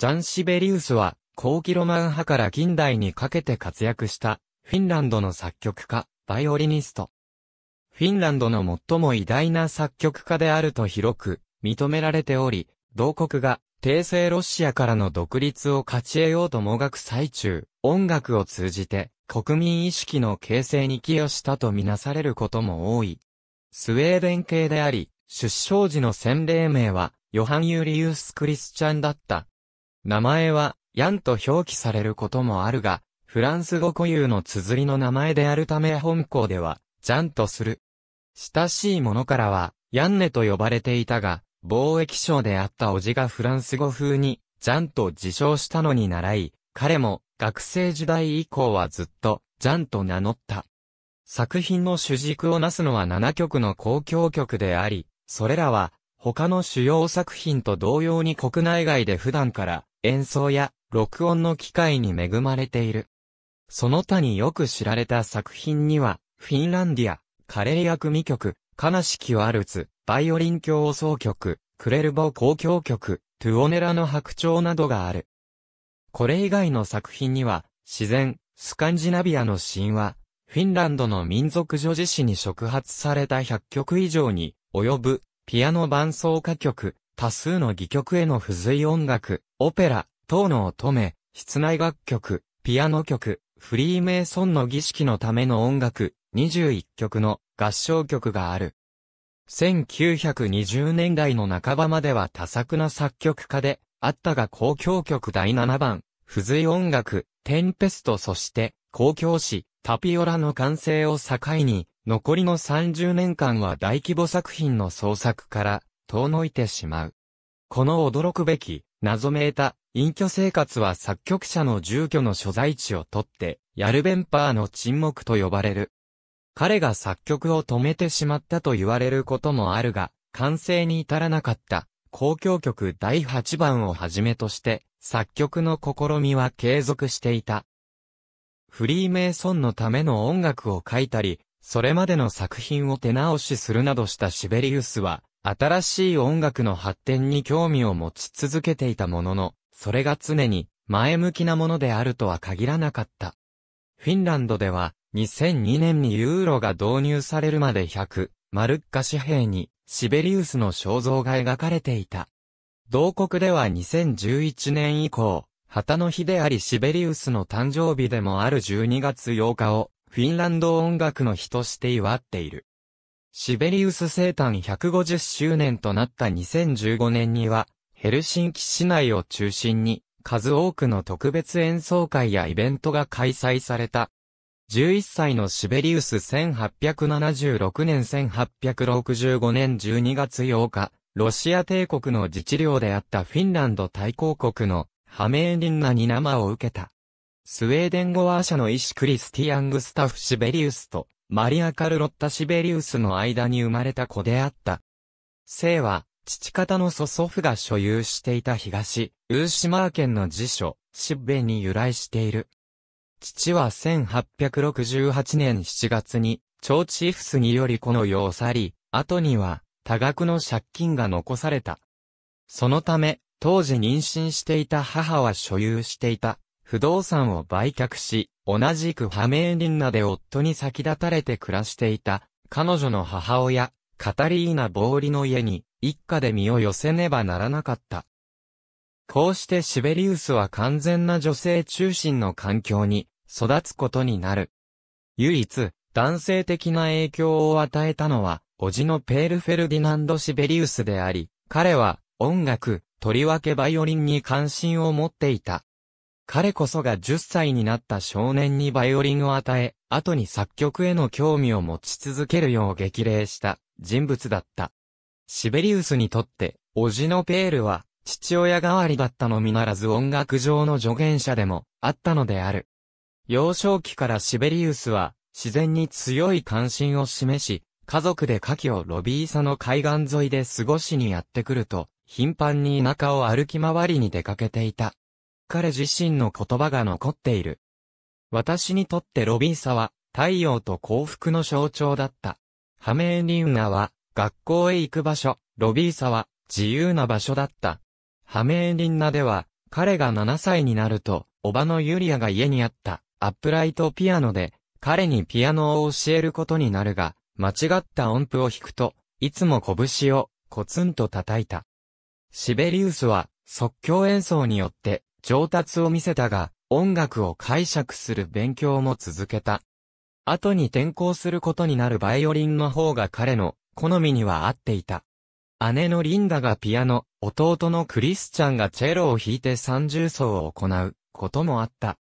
ジャンシベリウスは、後期ロマン派から近代にかけて活躍した、フィンランドの作曲家、バイオリニスト。フィンランドの最も偉大な作曲家であると広く認められており、同国が帝政ロシアからの独立を勝ち得ようともがく最中、音楽を通じて国民意識の形成に寄与したとみなされることも多い。スウェーデン系であり、出生時の洗礼名は、ヨハン・ユーリウス・クリスチャンだった、名前は、ヤンと表記されることもあるが、フランス語固有の綴りの名前であるため本校では、ジャンとする。親しい者からは、ヤンネと呼ばれていたが、貿易商であった叔父がフランス語風に、ジャンと自称したのに習い、彼も、学生時代以降はずっと、ジャンと名乗った。作品の主軸をなすのは7曲の公共曲であり、それらは、他の主要作品と同様に国内外で普段から、演奏や録音の機会に恵まれている。その他によく知られた作品には、フィンランディア、カレリア組曲、悲しきワルツ、バイオリン教奏曲、クレルボ公共曲、トゥオネラの白鳥などがある。これ以外の作品には、自然、スカンジナビアの神話、フィンランドの民族女子詩に触発された100曲以上に及ぶ、ピアノ伴奏歌曲、多数の戯曲への付随音楽、オペラ、等の乙女、室内楽曲、ピアノ曲、フリーメイソンの儀式のための音楽、21曲の合唱曲がある。1920年代の半ばまでは多作な作曲家で、あったが交響曲第7番、付随音楽、テンペストそして、交響詩、タピオラの完成を境に、残りの30年間は大規模作品の創作から、遠のいてしまう。この驚くべき、謎めいた、隠居生活は作曲者の住居の所在地をとって、ヤルベンパーの沈黙と呼ばれる。彼が作曲を止めてしまったと言われることもあるが、完成に至らなかった、交響曲第8番をはじめとして、作曲の試みは継続していた。フリーメイソンのための音楽を書いたり、それまでの作品を手直しするなどしたシベリウスは、新しい音楽の発展に興味を持ち続けていたものの、それが常に前向きなものであるとは限らなかった。フィンランドでは、2002年にユーロが導入されるまで100、マルッカ紙幣に、シベリウスの肖像が描かれていた。同国では2011年以降、旗の日でありシベリウスの誕生日でもある12月8日を、フィンランド音楽の日として祝っている。シベリウス生誕150周年となった2015年には、ヘルシンキ市内を中心に、数多くの特別演奏会やイベントが開催された。11歳のシベリウス1876年1865年12月8日、ロシア帝国の自治領であったフィンランド大公国のハメーリンナに生を受けた。スウェーデン語話者の医師クリスティアン・グスタフ・シベリウスと、マリア・カルロッタ・シベリウスの間に生まれた子であった。姓は、父方の祖祖父が所有していた東、ウーシマー県の辞書、シッベに由来している。父は1868年7月に、ーチフスによりこの世を去り、後には、多額の借金が残された。そのため、当時妊娠していた母は所有していた不動産を売却し、同じくハメーリンナで夫に先立たれて暮らしていた、彼女の母親、カタリーナ・ボーリの家に、一家で身を寄せねばならなかった。こうしてシベリウスは完全な女性中心の環境に育つことになる。唯一、男性的な影響を与えたのは、叔父のペール・フェルディナンド・シベリウスであり、彼は音楽、とりわけバイオリンに関心を持っていた。彼こそが10歳になった少年にバイオリンを与え、後に作曲への興味を持ち続けるよう激励した人物だった。シベリウスにとって、叔父のペールは、父親代わりだったのみならず音楽上の助言者でもあったのである。幼少期からシベリウスは、自然に強い関心を示し、家族で夏季をロビーサの海岸沿いで過ごしにやってくると、頻繁に田舎を歩き回りに出かけていた。彼自身の言葉が残っている。私にとってロビンサは、太陽と幸福の象徴だった。ハメーリウナは、学校へ行く場所、ロビーサは、自由な場所だった。ハメーリンナでは、彼が7歳になると、おばのユリアが家にあった、アップライトピアノで、彼にピアノを教えることになるが、間違った音符を弾くと、いつも拳を、コツンと叩いた。シベリウスは、即興演奏によって、上達を見せたが、音楽を解釈する勉強も続けた。後に転校することになるバイオリンの方が彼の好みには合っていた。姉のリンダがピアノ、弟のクリスチャンがチェロを弾いて三重奏を行うこともあった。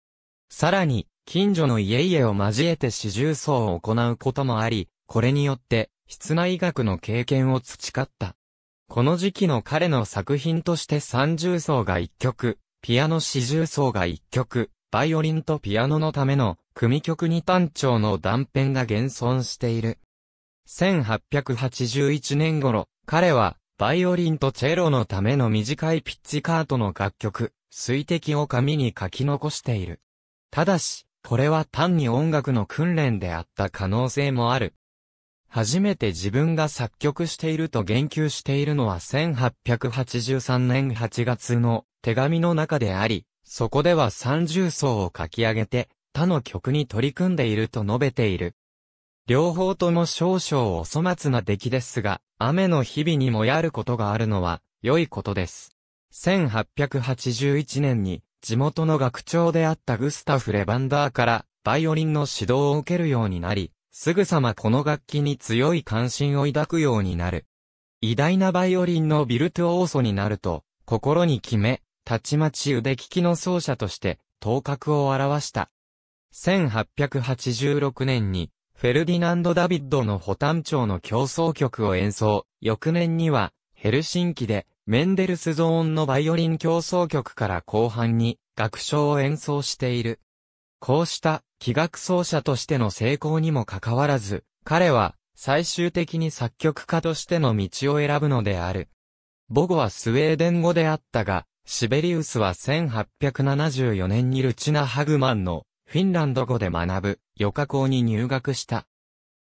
さらに、近所の家々を交えて四重奏を行うこともあり、これによって室内学の経験を培った。この時期の彼の作品として三重奏が一曲、ピアノ四重奏が1曲、バイオリンとピアノのための組曲に単調の断片が現存している。1881年頃、彼はバイオリンとチェロのための短いピッチカートの楽曲、水滴を紙に書き残している。ただし、これは単に音楽の訓練であった可能性もある。初めて自分が作曲していると言及しているのは1883年8月の手紙の中であり、そこでは30層を書き上げて、他の曲に取り組んでいると述べている。両方とも少々お粗末な出来ですが、雨の日々にもやることがあるのは、良いことです。1881年に、地元の学長であったグスタフ・レバンダーから、バイオリンの指導を受けるようになり、すぐさまこの楽器に強い関心を抱くようになる。偉大なバイオリンのビルトオーソになると、心に決め、たちまち腕利きの奏者として、頭角を表した。1886年に、フェルディナンド・ダビッドの保丹町の競争曲を演奏、翌年には、ヘルシンキで、メンデルスゾーンのバイオリン競争曲から後半に、楽章を演奏している。こうした器楽奏者としての成功にもかかわらず、彼は最終的に作曲家としての道を選ぶのである。母語はスウェーデン語であったが、シベリウスは1874年にルチナ・ハグマンのフィンランド語で学ぶ余暇校に入学した。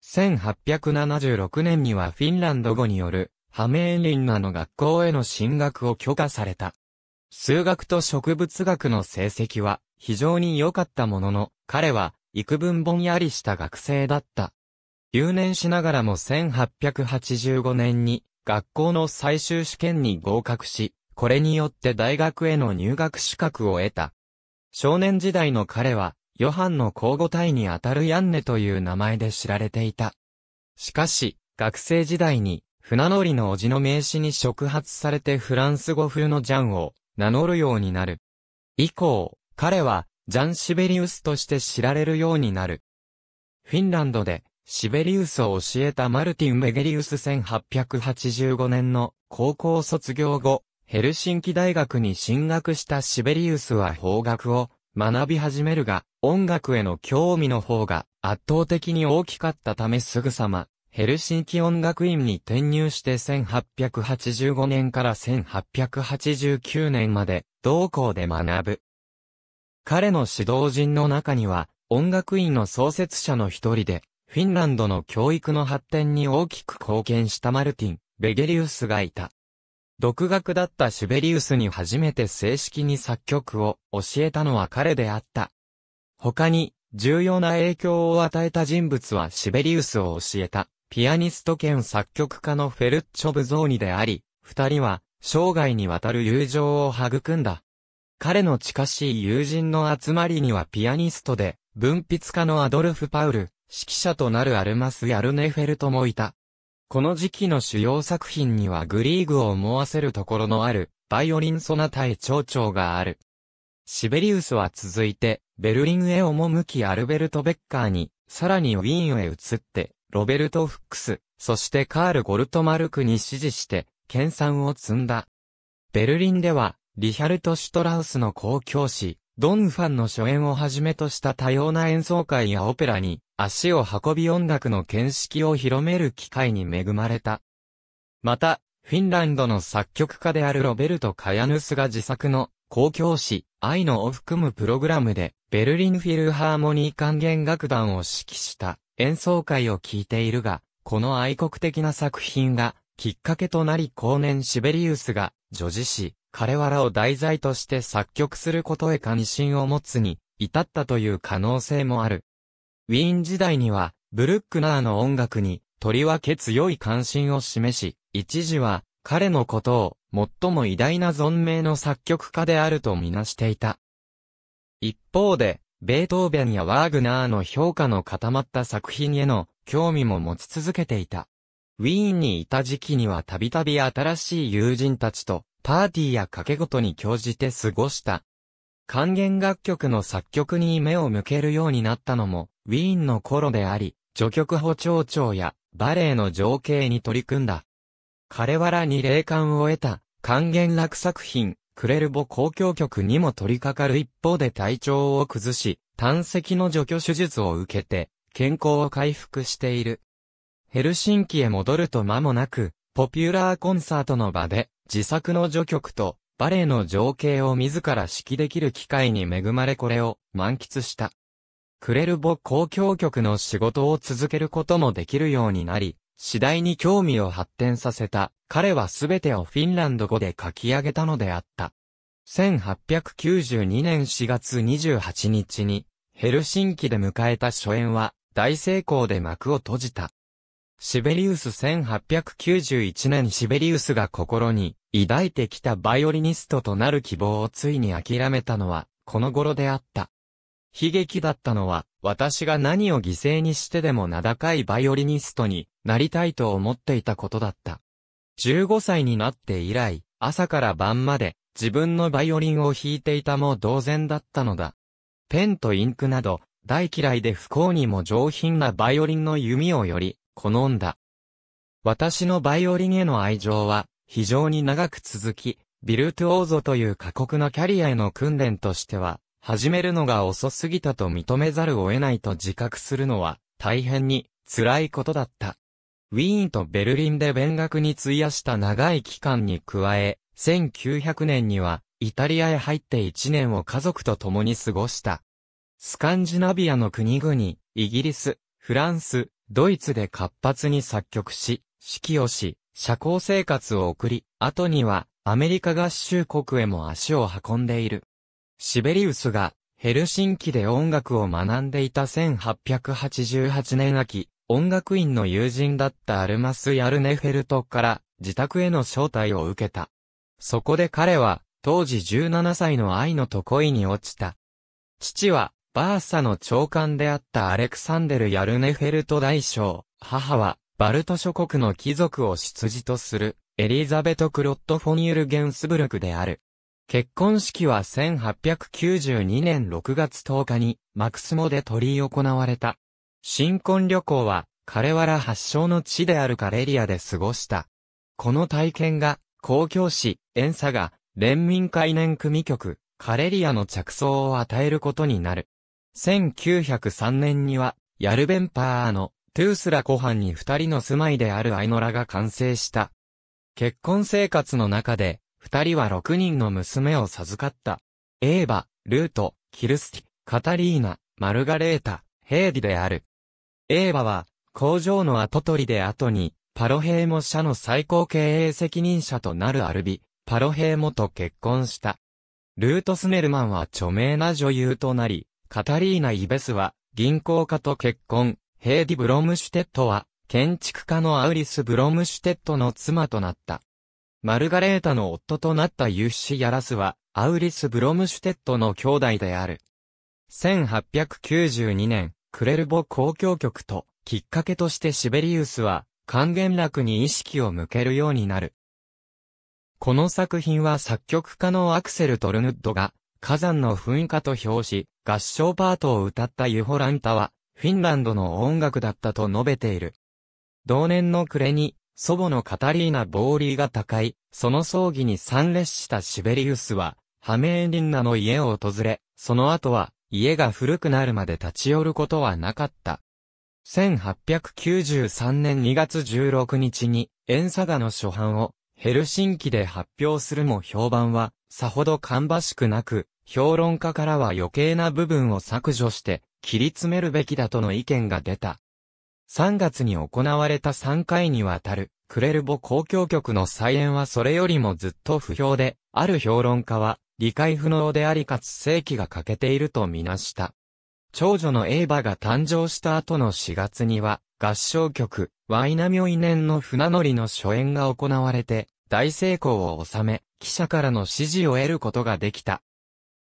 1876年にはフィンランド語によるハメーンリンナの学校への進学を許可された。数学と植物学の成績は非常に良かったものの、彼は幾分ぼんやりした学生だった。留年しながらも1885年に学校の最終試験に合格し、これによって大学への入学資格を得た。少年時代の彼は、ヨハンの交互体にあたるヤンネという名前で知られていた。しかし、学生時代に、船乗りの叔父の名刺に触発されてフランス語風のジャンを名乗るようになる。以降、彼は、ジャン・シベリウスとして知られるようになる。フィンランドで、シベリウスを教えたマルティン・メゲリウス1885年の高校卒業後、ヘルシンキ大学に進学したシベリウスは法学を学び始めるが、音楽への興味の方が圧倒的に大きかったためすぐさま、ヘルシンキ音楽院に転入して1885年から1889年まで同校で学ぶ。彼の指導陣の中には音楽院の創設者の一人で、フィンランドの教育の発展に大きく貢献したマルティン、ベゲリウスがいた。独学だったシュベリウスに初めて正式に作曲を教えたのは彼であった。他に、重要な影響を与えた人物はシベリウスを教えた、ピアニスト兼作曲家のフェルッチョ・ブゾーニであり、二人は、生涯にわたる友情を育んだ。彼の近しい友人の集まりにはピアニストで、文筆家のアドルフ・パウル、指揮者となるアルマス・ヤルネフェルトもいた。この時期の主要作品にはグリーグを思わせるところのある、バイオリンソナタへ蝶々がある。シベリウスは続いて、ベルリンへ赴きアルベルト・ベッカーに、さらにウィーンへ移って、ロベルト・フックス、そしてカール・ゴルトマルクに支持して、研鑽を積んだ。ベルリンでは、リヒャルト・シュトラウスの公共誌、ドン・ファンの初演をはじめとした多様な演奏会やオペラに、足を運び音楽の見識を広める機会に恵まれた。また、フィンランドの作曲家であるロベルト・カヤヌスが自作の公共誌、愛のを含むプログラムで、ベルリンフィルハーモニー管弦楽団を指揮した。演奏会を聴いているが、この愛国的な作品がきっかけとなり後年シベリウスが女子詩、彼わらを題材として作曲することへ関心を持つに至ったという可能性もある。ウィーン時代には、ブルックナーの音楽に、とりわけ強い関心を示し、一時は、彼のことを、最も偉大な存命の作曲家であるとみなしていた。一方で、ベートーベンやワーグナーの評価の固まった作品への興味も持ち続けていた。ウィーンにいた時期にはたびたび新しい友人たちとパーティーや掛け事に興じて過ごした。還元楽曲の作曲に目を向けるようになったのもウィーンの頃であり、序曲補聴長やバレエの情景に取り組んだ。彼はらに霊感を得た還元楽作品クレルボ公共局にも取り掛かる一方で体調を崩し、胆石の除去手術を受けて、健康を回復している。ヘルシンキへ戻ると間もなく、ポピュラーコンサートの場で、自作の序曲と、バレエの情景を自ら指揮できる機会に恵まれこれを満喫した。クレルボ公共局の仕事を続けることもできるようになり、次第に興味を発展させた。彼はすべてをフィンランド語で書き上げたのであった。1892年4月28日に、ヘルシンキで迎えた初演は、大成功で幕を閉じた。シベリウス1891年シベリウスが心に抱いてきたバイオリニストとなる希望をついに諦めたのは、この頃であった。悲劇だったのは、私が何を犠牲にしてでも名高いバイオリニストになりたいと思っていたことだった。15歳になって以来、朝から晩まで自分のバイオリンを弾いていたも同然だったのだ。ペンとインクなど、大嫌いで不幸にも上品なバイオリンの弓をより、好んだ。私のバイオリンへの愛情は、非常に長く続き、ビルトオーゾという過酷なキャリアへの訓練としては、始めるのが遅すぎたと認めざるを得ないと自覚するのは、大変に辛いことだった。ウィーンとベルリンで勉学に費やした長い期間に加え、1900年には、イタリアへ入って1年を家族と共に過ごした。スカンジナビアの国々、イギリス、フランス、ドイツで活発に作曲し、指揮をし、社交生活を送り、後にはアメリカ合衆国へも足を運んでいる。シベリウスがヘルシンキで音楽を学んでいた1888年秋、音楽院の友人だったアルマス・ヤルネフェルトから自宅への招待を受けた。そこで彼は、当時17歳の愛のと恋に落ちた。父は、バーサの長官であったアレクサンデル・ヤルネフェルト大将、母は、バルト諸国の貴族を出自とする、エリザベト・クロット・フォニュル・ゲンスブルクである。結婚式は1892年6月10日に、マクスモで執り行われた。新婚旅行は、彼原発祥の地であるカレリアで過ごした。この体験が、公共エ遠佐が、連民会年組局、カレリアの着想を与えることになる。1903年には、ヤルベンパーの、トゥースラ湖畔に二人の住まいであるアイノラが完成した。結婚生活の中で、二人は六人の娘を授かった。エーバ、ルート、キルスティ、カタリーナ、マルガレータ、ヘイディである。エーバは、工場の跡取りで後に、パロヘーモ社の最高経営責任者となるアルビ、パロヘーモと結婚した。ルート・スネルマンは著名な女優となり、カタリーナ・イベスは、銀行家と結婚、ヘイディ・ブロムシュテットは、建築家のアウリス・ブロムシュテットの妻となった。マルガレータの夫となったユッシ・ヤラスは、アウリス・ブロムシュテットの兄弟である。1892年、クレルボ交響曲と、きっかけとしてシベリウスは、還元楽に意識を向けるようになる。この作品は作曲家のアクセル・トルヌッドが、火山の噴火と表し、合唱パートを歌ったユホランタは、フィンランドの音楽だったと述べている。同年の暮れに、祖母のカタリーナ・ボーリーが高い、その葬儀に参列したシベリウスは、ハメーリンナの家を訪れ、その後は、家が古くなるまで立ち寄ることはなかった。1893年2月16日に、エンサガの初版を、ヘルシンキで発表するも評判は、さほど芳しくなく、評論家からは余計な部分を削除して、切り詰めるべきだとの意見が出た。3月に行われた3回にわたる、クレルボ公共局の再演はそれよりもずっと不評で、ある評論家は、理解不能でありかつ世紀が欠けているとみなした。長女のエーバが誕生した後の4月には、合唱曲、ワイナミョイネンの船乗りの初演が行われて、大成功を収め、記者からの支持を得ることができた。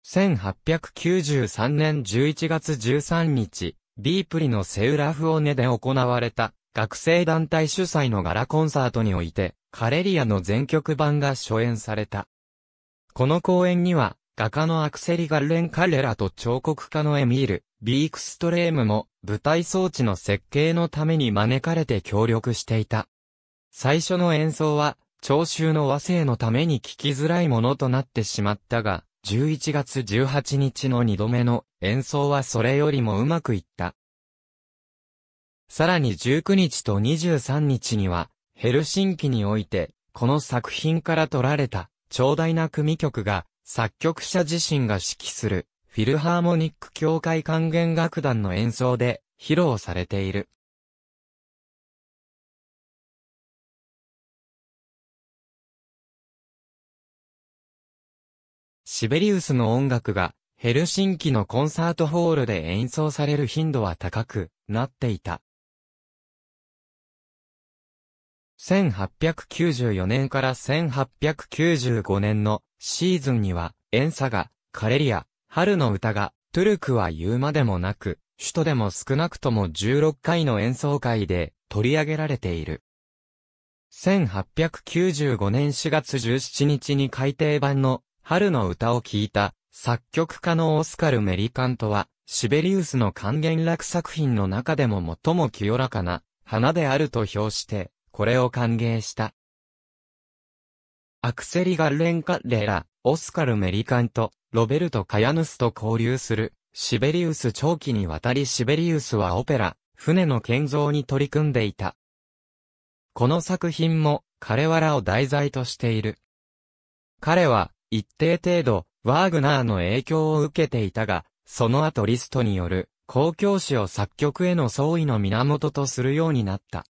1893年11月13日、ビープリのセウラフオネで行われた、学生団体主催のガラコンサートにおいて、カレリアの全曲版が初演された。この公園には、画家のアクセリ・ガルレン・カレラと彫刻家のエミール、ビークストレームも、舞台装置の設計のために招かれて協力していた。最初の演奏は、聴衆の和声のために聞きづらいものとなってしまったが、11月18日の2度目の演奏はそれよりもうまくいった。さらに19日と23日には、ヘルシンキにおいて、この作品から取られた長大な組曲が、作曲者自身が指揮する、フィルハーモニック協会管弦楽団の演奏で、披露されている。シベリウスの音楽が、ヘルシンキのコンサートホールで演奏される頻度は高くなっていた。1894年から1895年のシーズンには、エンサが、カレリア、春の歌が、トゥルクは言うまでもなく、首都でも少なくとも16回の演奏会で取り上げられている。1895年4月17日に改訂版の春の歌を聴いた作曲家のオスカル・メリカントは、シベリウスの還元楽作品の中でも最も清らかな花であると評して、これを歓迎した。アクセリ・ガルレンカ・レラ、オスカル・メリカンと、ロベルト・カヤヌスと交流する、シベリウス長期にわたりシベリウスはオペラ、船の建造に取り組んでいた。この作品も、彼はらを題材としている。彼は、一定程度、ワーグナーの影響を受けていたが、その後リストによる、公共史を作曲への相意の源とするようになった。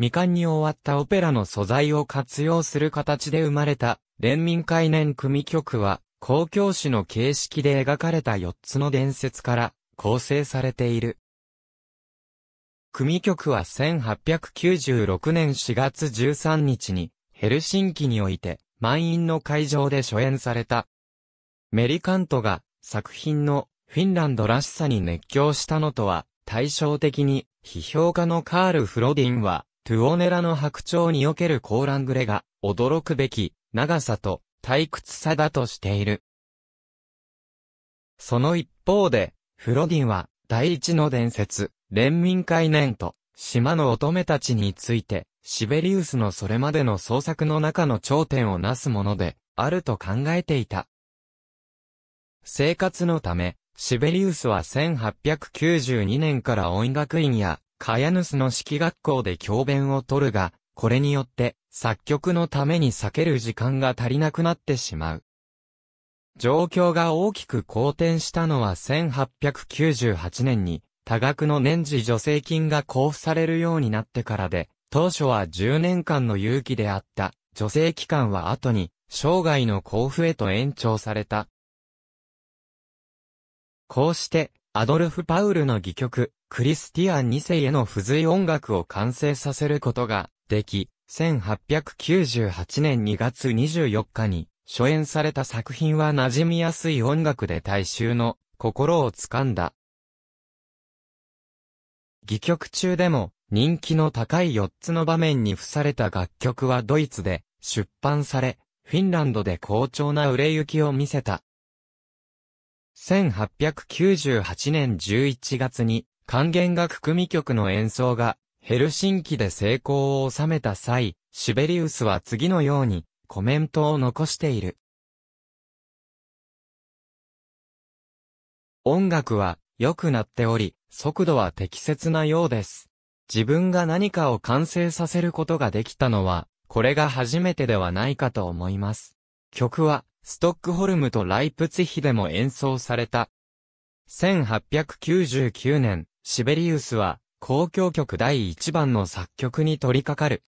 未完に終わったオペラの素材を活用する形で生まれた、連民会年組曲は、公共史の形式で描かれた4つの伝説から構成されている。組曲は1896年4月13日にヘルシンキにおいて満員の会場で初演された。メリカントが作品のフィンランドらしさに熱狂したのとは対照的に批評家のカール・フロディンはトゥオネラの白鳥におけるコーラングレが、驚くべき、長さと、退屈さだとしている。その一方で、フロディンは、第一の伝説、連民会念と、島の乙女たちについて、シベリウスのそれまでの創作の中の頂点をなすもので、あると考えていた。生活のため、シベリウスは1892年から音楽院やカヤヌスの式学校で教鞭を取るが、これによって作曲のために避ける時間が足りなくなってしまう。状況が大きく好転したのは1898年に多額の年次助成金が交付されるようになってからで、当初は10年間の有期であった助成期間は後に生涯の交付へと延長された。こうして、アドルフ・パウルの戯曲、クリスティアン2世への付随音楽を完成させることができ、1898年2月24日に初演された作品は馴染みやすい音楽で大衆の心をつかんだ。戯曲中でも人気の高い4つの場面に付された楽曲はドイツで出版され、フィンランドで好調な売れ行きを見せた。1898年11月に管弦楽組曲の演奏がヘルシンキで成功を収めた際、シュベリウスは次のようにコメントを残している。音楽は良くなっており、速度は適切なようです。自分が何かを完成させることができたのは、これが初めてではないかと思います。曲は、ストックホルムとライプツヒでも演奏された。1899年、シベリウスは、交響曲第一番の作曲に取り掛かる。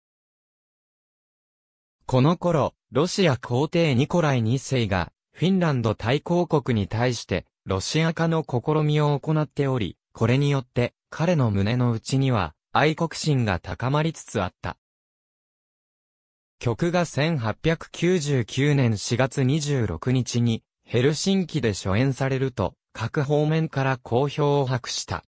この頃、ロシア皇帝ニコライ2世が、フィンランド対抗国に対して、ロシア化の試みを行っており、これによって、彼の胸の内には、愛国心が高まりつつあった。曲が1899年4月26日に、ヘルシンキで初演されると、各方面から好評を博した。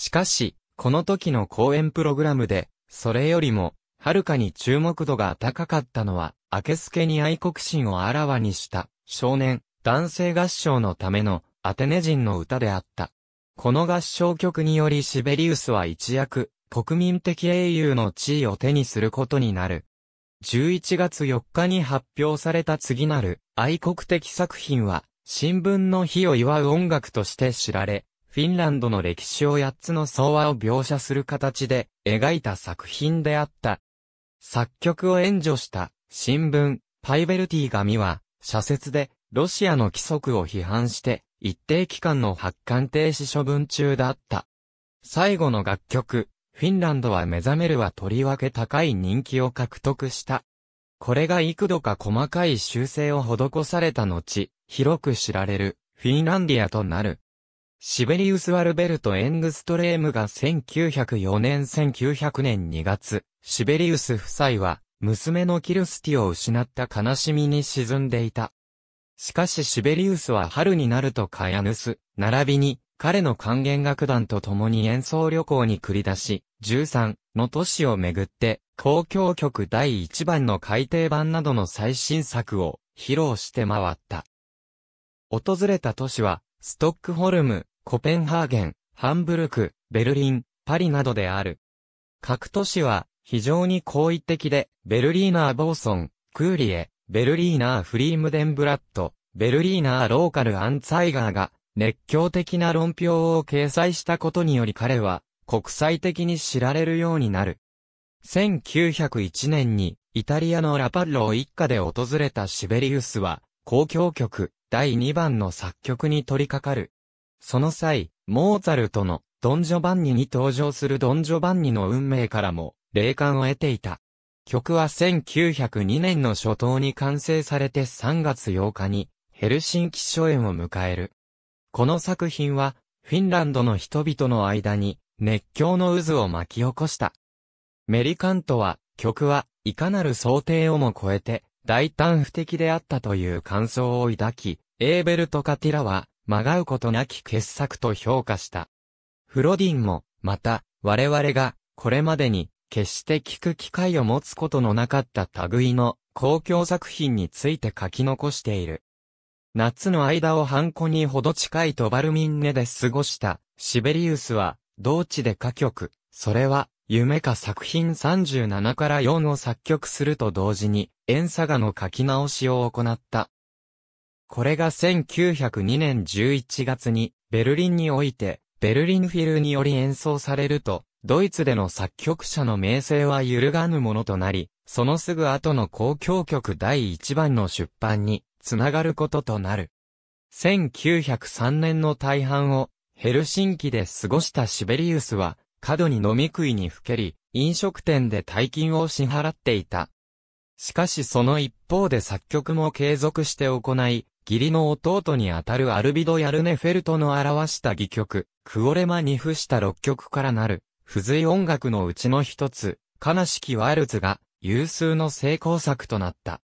しかし、この時の公演プログラムで、それよりも、はるかに注目度が高かったのは、明けすけに愛国心をあらわにした少年、男性合唱のためのアテネ人の歌であった。この合唱曲によりシベリウスは一躍、国民的英雄の地位を手にすることになる。11月4日に発表された次なる愛国的作品は、新聞の日を祝う音楽として知られ、フィンランドの歴史を8つの総和を描写する形で描いた作品であった。作曲を援助した新聞、パイベルティ紙は、社説でロシアの規則を批判して一定期間の発刊停止処分中だった。最後の楽曲、フィンランドは目覚めるはとりわけ高い人気を獲得した。これが幾度か細かい修正を施された後、広く知られるフィンランディアとなる。シベリウス・アルベルト・エングストレームが1904年1900年2月、シベリウス夫妻は、娘のキルスティを失った悲しみに沈んでいた。しかしシベリウスは春になるとカヤヌス、並びに、彼の管弦楽団と共に演奏旅行に繰り出し、13の都市をめぐって、公共曲第1番の改訂版などの最新作を披露して回った。訪れた都市は、ストックホルム、コペンハーゲン、ハンブルク、ベルリン、パリなどである。各都市は非常に好意的で、ベルリーナー・ボーソン、クーリエ、ベルリーナー・フリームデンブラッド、ベルリーナー・ローカル・アンツァイガーが熱狂的な論評を掲載したことにより彼は国際的に知られるようになる。1901年にイタリアのラパッロを一家で訪れたシベリウスは交響曲第2番の作曲に取り掛かる。その際、モーツァルトのドン・ジョバンニに登場するドン・ジョバンニの運命からも霊感を得ていた。曲は1902年の初頭に完成されて3月8日にヘルシンキ初演を迎える。この作品はフィンランドの人々の間に熱狂の渦を巻き起こした。メリカントは曲はいかなる想定をも超えて大胆不敵であったという感想を抱き、エーベルとカティラは、まがうことなき傑作と評価した。フロディンも、また、我々が、これまでに、決して聞く機会を持つことのなかった類の、公共作品について書き残している。夏の間をハンコにほど近いトバルミンネで過ごした、シベリウスは、同地で歌曲、それは、夢か作品37から4を作曲すると同時に、演サガの書き直しを行った。これが1902年11月に、ベルリンにおいて、ベルリンフィルにより演奏されると、ドイツでの作曲者の名声は揺るがぬものとなり、そのすぐ後の公共曲第1番の出版に、つながることとなる。1903年の大半を、ヘルシンキで過ごしたシベリウスは、過度に飲み食いにふけり、飲食店で大金を支払っていた。しかしその一方で作曲も継続して行い、義理の弟にあたるアルビド・ヤルネフェルトの表した戯曲、クオレマに付した6曲からなる、付随音楽のうちの一つ、悲しきワールズが、有数の成功作となった。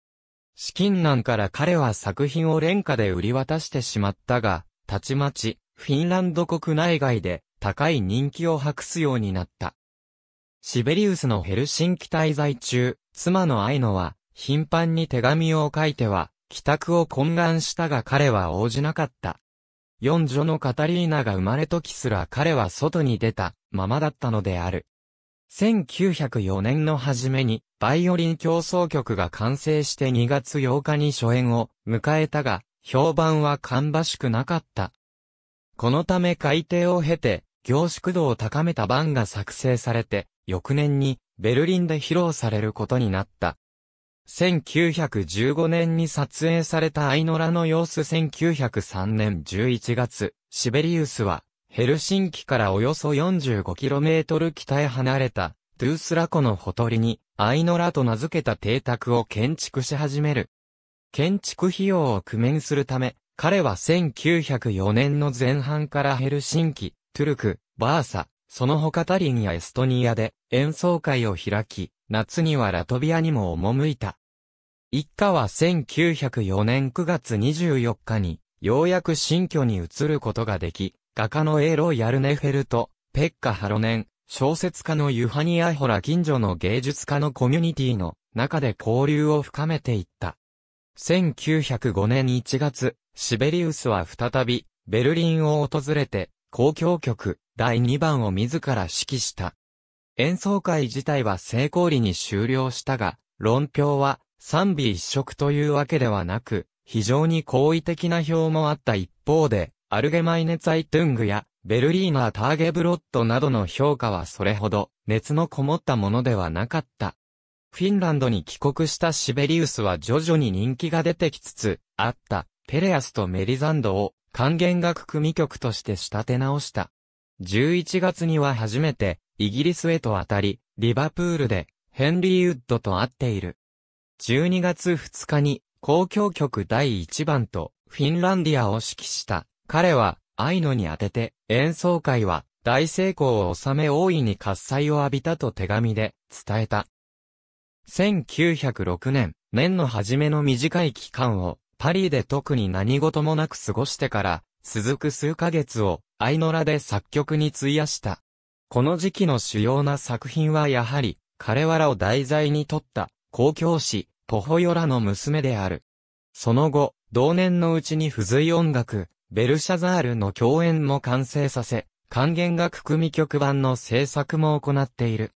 資金難から彼は作品を廉価で売り渡してしまったが、たちまち、フィンランド国内外で、高い人気を博すようになった。シベリウスのヘルシンキ滞在中、妻のアイノは、頻繁に手紙を書いては、帰宅を懇願したが彼は応じなかった。四女のカタリーナが生まれ時すら彼は外に出たままだったのである。1904年の初めに、バイオリン競争曲が完成して2月8日に初演を迎えたが、評判は芳しくなかった。このため改定を経て、凝縮度を高めた版が作成されて、翌年にベルリンで披露されることになった。1915年に撮影されたアイノラの様子1903年11月、シベリウスは、ヘルシンキからおよそ 45km 北へ離れた、トゥースラ湖のほとりに、アイノラと名付けた邸宅を建築し始める。建築費用を工面するため、彼は1904年の前半からヘルシンキ、トゥルク、バーサ、その他タリンやエストニアで演奏会を開き、夏にはラトビアにも赴いた。一家は1904年9月24日に、ようやく新居に移ることができ、画家のエロ・ヤルネフェルト、ペッカ・ハロネン、小説家のユハニア・ホラ近所の芸術家のコミュニティの中で交流を深めていった。1905年1月、シベリウスは再び、ベルリンを訪れて、交響曲第2番を自ら指揮した。演奏会自体は成功裏に終了したが、論評は賛美一色というわけではなく、非常に好意的な表もあった一方で、アルゲマイネ・ツァイトゥングやベルリーナー・ターゲブロットなどの評価はそれほど熱のこもったものではなかった。フィンランドに帰国したシベリウスは徐々に人気が出てきつつあったペレアスとメリザンドを管弦楽組曲として仕立て直した。11月には初めて、イギリスへと渡り、リバプールで、ヘンリー・ウッドと会っている。12月2日に、公共曲第1番と、フィンランディアを指揮した。彼は、愛のに当てて、演奏会は、大成功を収め大いに喝采を浴びたと手紙で、伝えた。1906年、年の初めの短い期間を、パリで特に何事もなく過ごしてから、続く数ヶ月を、アイノラで作曲に費やした。この時期の主要な作品はやはり、彼わらを題材にとった、公共詩、ポホヨラの娘である。その後、同年のうちに付随音楽、ベルシャザールの共演も完成させ、管弦楽組曲版の制作も行っている。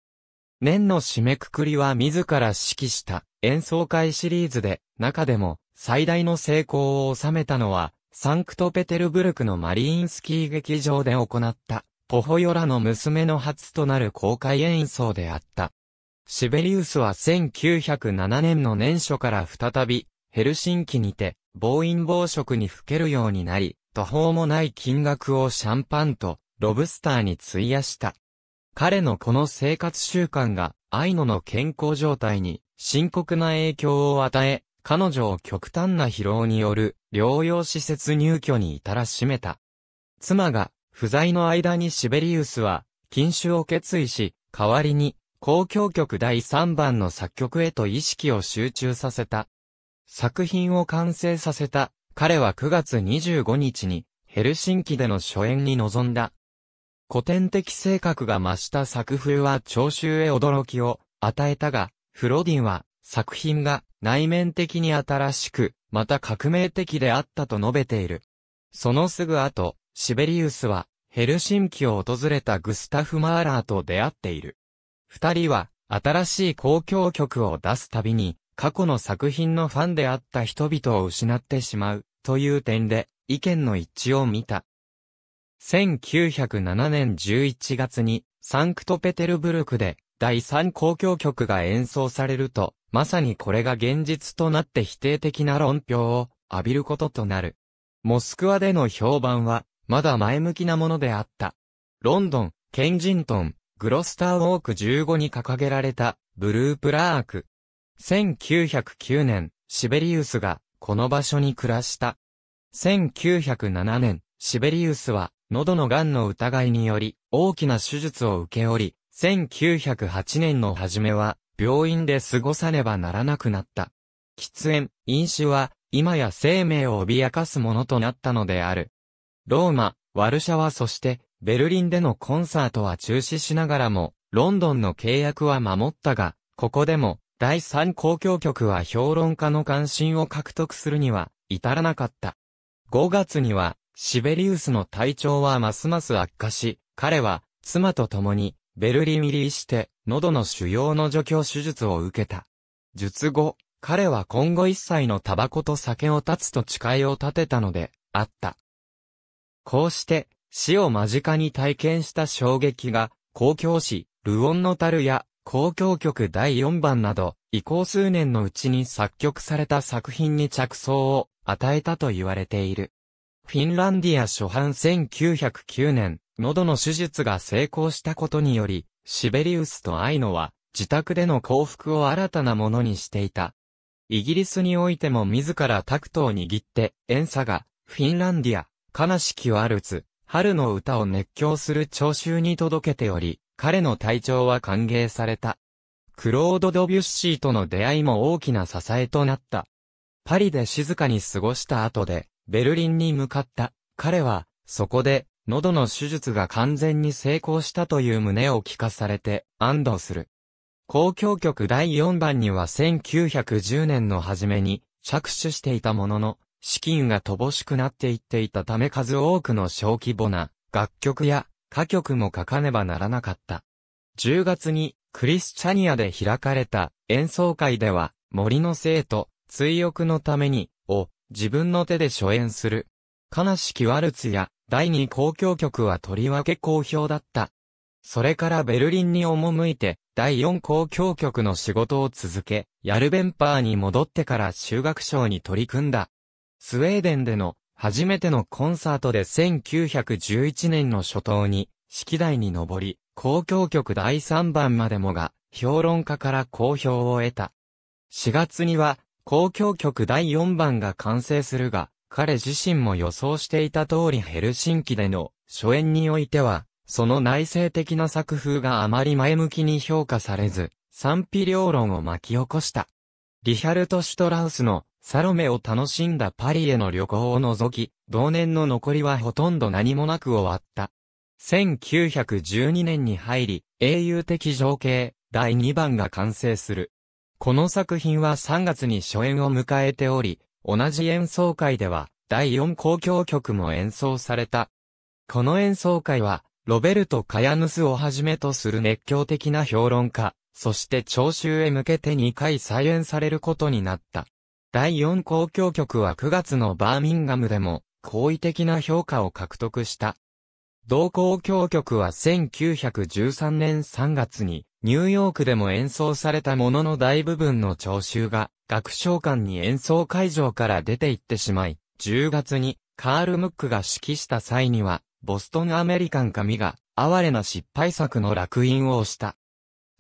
年の締めくくりは自ら指揮した演奏会シリーズで、中でも最大の成功を収めたのは、サンクトペテルブルクのマリーンスキー劇場で行った、ポホヨラの娘の初となる公開演奏であった。シベリウスは1907年の年初から再び、ヘルシンキにて、暴飲暴食にふけるようになり、途方もない金額をシャンパンと、ロブスターに費やした。彼のこの生活習慣が、アイノの健康状態に、深刻な影響を与え、彼女を極端な疲労による療養施設入居に至らしめた。妻が不在の間にシベリウスは禁酒を決意し、代わりに交響曲第3番の作曲へと意識を集中させた。作品を完成させた彼は9月25日にヘルシンキでの初演に臨んだ。古典的性格が増した作風は聴衆へ驚きを与えたが、フロディンは作品が内面的に新しく、また革命的であったと述べている。そのすぐ後、シベリウスはヘルシンキを訪れたグスタフ・マーラーと出会っている。二人は新しい公共曲を出すたびに過去の作品のファンであった人々を失ってしまうという点で意見の一致を見た。1907年11月にサンクトペテルブルクで第3公共曲が演奏されるとまさにこれが現実となって否定的な論評を浴びることとなる。モスクワでの評判は、まだ前向きなものであった。ロンドン、ケンジントン、グロスターウォーク15に掲げられた、ブループラーク。1909年、シベリウスが、この場所に暮らした。1907年、シベリウスは、喉の癌の疑いにより、大きな手術を受けおり、1908年の初めは、病院で過ごさねばならなくなった。喫煙、飲酒は、今や生命を脅かすものとなったのである。ローマ、ワルシャワそして、ベルリンでのコンサートは中止しながらも、ロンドンの契約は守ったが、ここでも、第3公共局は評論家の関心を獲得するには、至らなかった。5月には、シベリウスの体調はますます悪化し、彼は、妻と共に、ベルリン入りして、喉の腫瘍の除去手術を受けた。術後、彼は今後一切のタバコと酒を断つと誓いを立てたので、あった。こうして、死を間近に体験した衝撃が、公共誌、ルオンの樽や、公共曲第4番など、移行数年のうちに作曲された作品に着想を与えたと言われている。フィンランディア初版1909年、喉の手術が成功したことにより、シベリウスとアイノは、自宅での幸福を新たなものにしていた。イギリスにおいても自らタクトを握って、エンサが、フィンランディア、悲しきワルツ、春の歌を熱狂する聴衆に届けており、彼の体調は歓迎された。クロード・ドビュッシーとの出会いも大きな支えとなった。パリで静かに過ごした後で、ベルリンに向かった。彼は、そこで、喉の手術が完全に成功したという旨を聞かされて安堵する。公共曲第4番には1910年の初めに着手していたものの、資金が乏しくなっていっていたため数多くの小規模な楽曲や歌曲も書かねばならなかった。10月にクリスチャニアで開かれた演奏会では森の生徒、追憶のためにを自分の手で初演する悲しきワルツや第二交響曲はとりわけ好評だった。それからベルリンに赴いて、第四交響曲の仕事を続け、ヤルベンパーに戻ってから修学賞に取り組んだ。スウェーデンでの初めてのコンサートで1911年の初頭に、式台に上り、交響曲第三番までもが、評論家から好評を得た。4月には、公共曲第4番が完成するが、彼自身も予想していた通りヘルシンキでの初演においては、その内政的な作風があまり前向きに評価されず、賛否両論を巻き起こした。リヒャルト・シュトラウスのサロメを楽しんだパリへの旅行を除き、同年の残りはほとんど何もなく終わった。1912年に入り、英雄的情景、第2番が完成する。この作品は3月に初演を迎えており、同じ演奏会では、第4交響曲も演奏された。この演奏会は、ロベルト・カヤヌスをはじめとする熱狂的な評論家、そして聴衆へ向けて2回再演されることになった。第4交響曲は9月のバーミンガムでも、好意的な評価を獲得した。同交響曲は1913年3月に、ニューヨークでも演奏されたものの大部分の聴衆が、学賞館に演奏会場から出て行ってしまい、10月に、カール・ムックが指揮した際には、ボストン・アメリカン紙が、哀れな失敗作の落印を押した。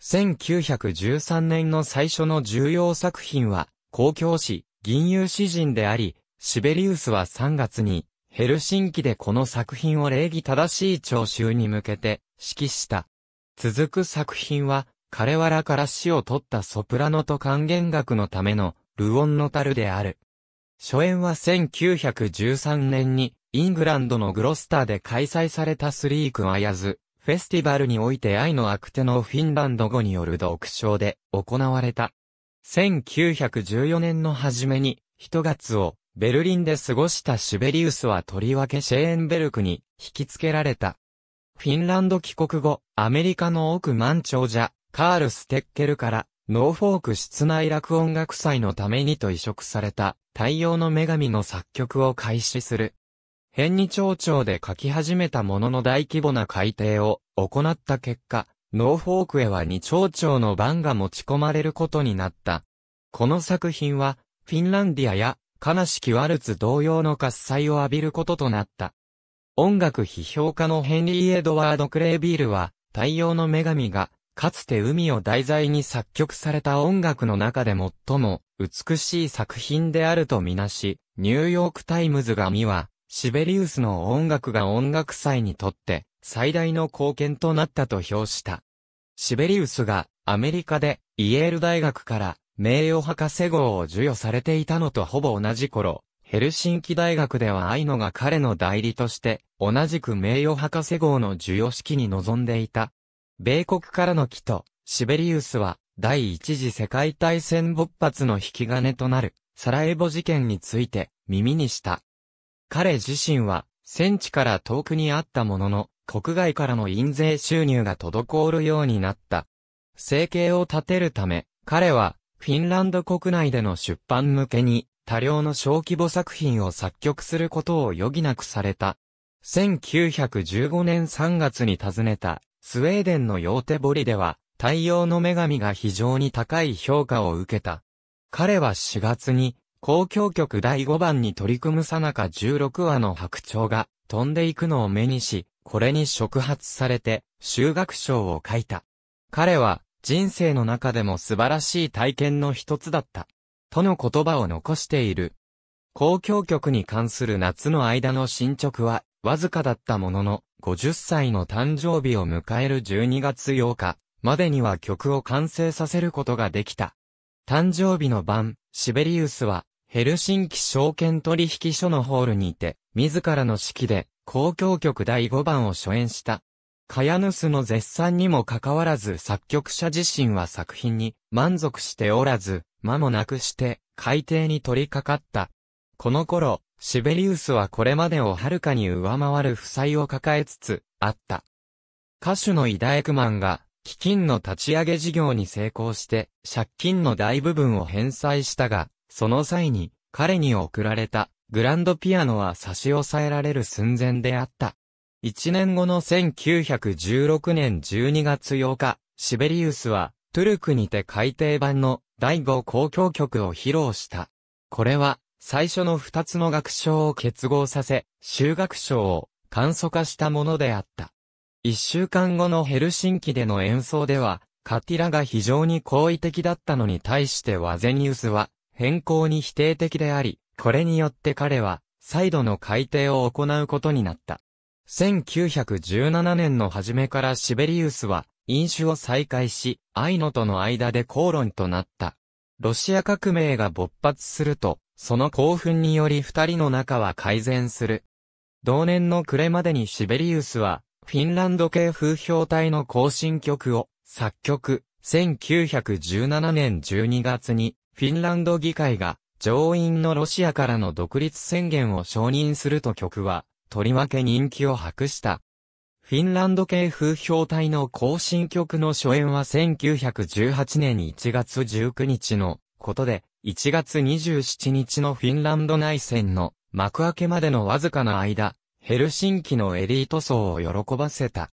1913年の最初の重要作品は、公共誌、銀融詩人であり、シベリウスは3月に、ヘルシンキでこの作品を礼儀正しい聴衆に向けて、指揮した。続く作品は、彼わらから死を取ったソプラノと還元楽のための、ルオンの樽である。初演は1913年に、イングランドのグロスターで開催されたスリークアヤズ、フェスティバルにおいて愛のアクテのフィンランド語による読唱で行われた。1914年の初めに、一月をベルリンで過ごしたシベリウスはとりわけシェーンベルクに引き付けられた。フィンランド帰国後、アメリカの億万長者、カール・ステッケルから、ノーフォーク室内楽音楽祭のためにと移植された、太陽の女神の作曲を開始する。変に町々で書き始めたものの大規模な改訂を行った結果、ノーフォークへは2町長の番が持ち込まれることになった。この作品は、フィンランディアや、悲しきワルツ同様の喝采を浴びることとなった。音楽批評家のヘンリー・エドワード・クレービールは、太陽の女神が、かつて海を題材に作曲された音楽の中で最も美しい作品であるとみなし、ニューヨークタイムズが見は、シベリウスの音楽が音楽祭にとって最大の貢献となったと評した。シベリウスがアメリカでイエール大学から名誉博士号を授与されていたのとほぼ同じ頃、ヘルシンキ大学ではアイノが彼の代理として、同じく名誉博士号の授与式に臨んでいた。米国からの木と、シベリウスは、第一次世界大戦勃発の引き金となる、サラエボ事件について、耳にした。彼自身は、戦地から遠くにあったものの、国外からの印税収入が滞るようになった。生計を立てるため、彼は、フィンランド国内での出版向けに、多量の小規模作品を作曲することを余儀なくされた。1915年3月に訪ねたスウェーデンのヨーテボリでは太陽の女神が非常に高い評価を受けた。彼は4月に公共曲第5番に取り組むさなか16話の白鳥が飛んでいくのを目にし、これに触発されて修学賞を書いた。彼は人生の中でも素晴らしい体験の一つだった。との言葉を残している。公共曲に関する夏の間の進捗は、わずかだったものの、50歳の誕生日を迎える12月8日までには曲を完成させることができた。誕生日の晩、シベリウスは、ヘルシンキ証券取引所のホールにいて、自らの指揮で、公共曲第5番を初演した。カヤヌスの絶賛にもかかわらず作曲者自身は作品に満足しておらず、間もなくして海底に取り掛かった。この頃、シベリウスはこれまでをはるかに上回る負債を抱えつつあった。歌手のイダ・エクマンが基金の立ち上げ事業に成功して借金の大部分を返済したが、その際に彼に贈られたグランドピアノは差し押さえられる寸前であった。一年後の1916年12月8日、シベリウスはトゥルクにて改底版の第5交響曲を披露した。これは、最初の2つの楽章を結合させ、修学章を簡素化したものであった。1週間後のヘルシンキでの演奏では、カティラが非常に好意的だったのに対してワゼニウスは変更に否定的であり、これによって彼は再度の改定を行うことになった。1917年の初めからシベリウスは飲酒を再開し、アイノとの間で口論となった。ロシア革命が勃発すると、その興奮により二人の仲は改善する。同年の暮れまでにシベリウスは、フィンランド系風評隊の行進曲を作曲、1917年12月にフィンランド議会が上院のロシアからの独立宣言を承認すると曲は、とりわけ人気を博した。フィンランド系風評隊の行進曲の初演は1918年1月19日のことで、1月27日のフィンランド内戦の幕開けまでのわずかな間、ヘルシンキのエリート層を喜ばせた。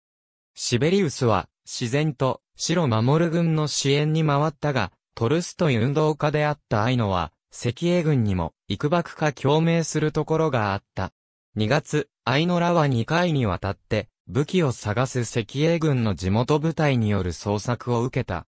シベリウスは自然と白守軍の支援に回ったが、トルストイ運動家であったアイノは、赤英軍にも幾幕か共鳴するところがあった。2月、アイノらは2回にわたって武器を探す赤英軍の地元部隊による捜索を受けた。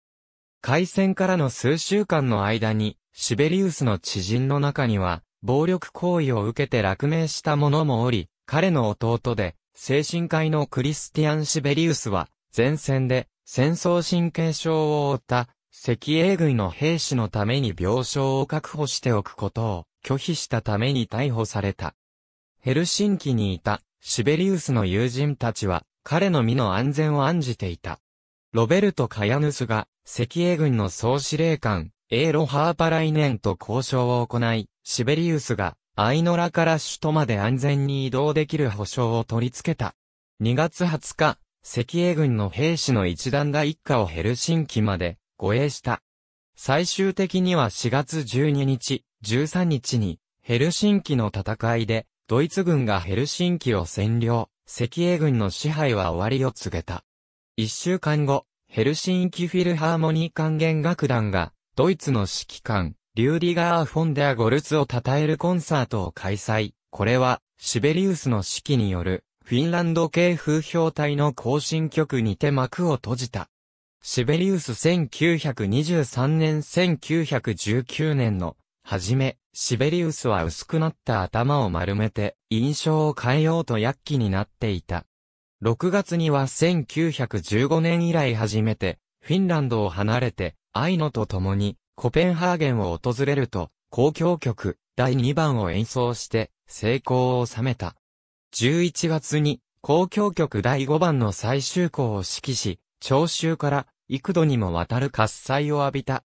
開戦からの数週間の間に、シベリウスの知人の中には、暴力行為を受けて落命した者もおり、彼の弟で、精神科医のクリスティアン・シベリウスは、前線で、戦争神経症を負った、赤英軍の兵士のために病床を確保しておくことを拒否したために逮捕された。ヘルシンキにいたシベリウスの友人たちは、彼の身の安全を案じていた。ロベルト・カヤヌスが、赤英軍の総司令官、エーロ・ハーパライネンと交渉を行い、シベリウスが、アイノラから首都まで安全に移動できる保証を取り付けた。2月20日、赤英軍の兵士の一団が一家をヘルシンキまで護衛した。最終的には4月12日、13日にヘルシンキの戦いでドイツ軍がヘルシンキを占領、赤英軍の支配は終わりを告げた。一週間後、ヘルシンキフィルハーモニー管弦楽団が、ドイツの指揮官、リューディガー・フォンデア・ゴルツを称えるコンサートを開催。これは、シベリウスの指揮による、フィンランド系風評隊の行進曲にて幕を閉じた。シベリウス1923年1919年の、はじめ、シベリウスは薄くなった頭を丸めて、印象を変えようと躍起になっていた。6月には1915年以来初めて、フィンランドを離れて、愛ノと共に、コペンハーゲンを訪れると、公共曲、第2番を演奏して、成功を収めた。11月に、公共曲第5番の最終項を指揮し、聴衆から幾度にもわたる喝采を浴びた。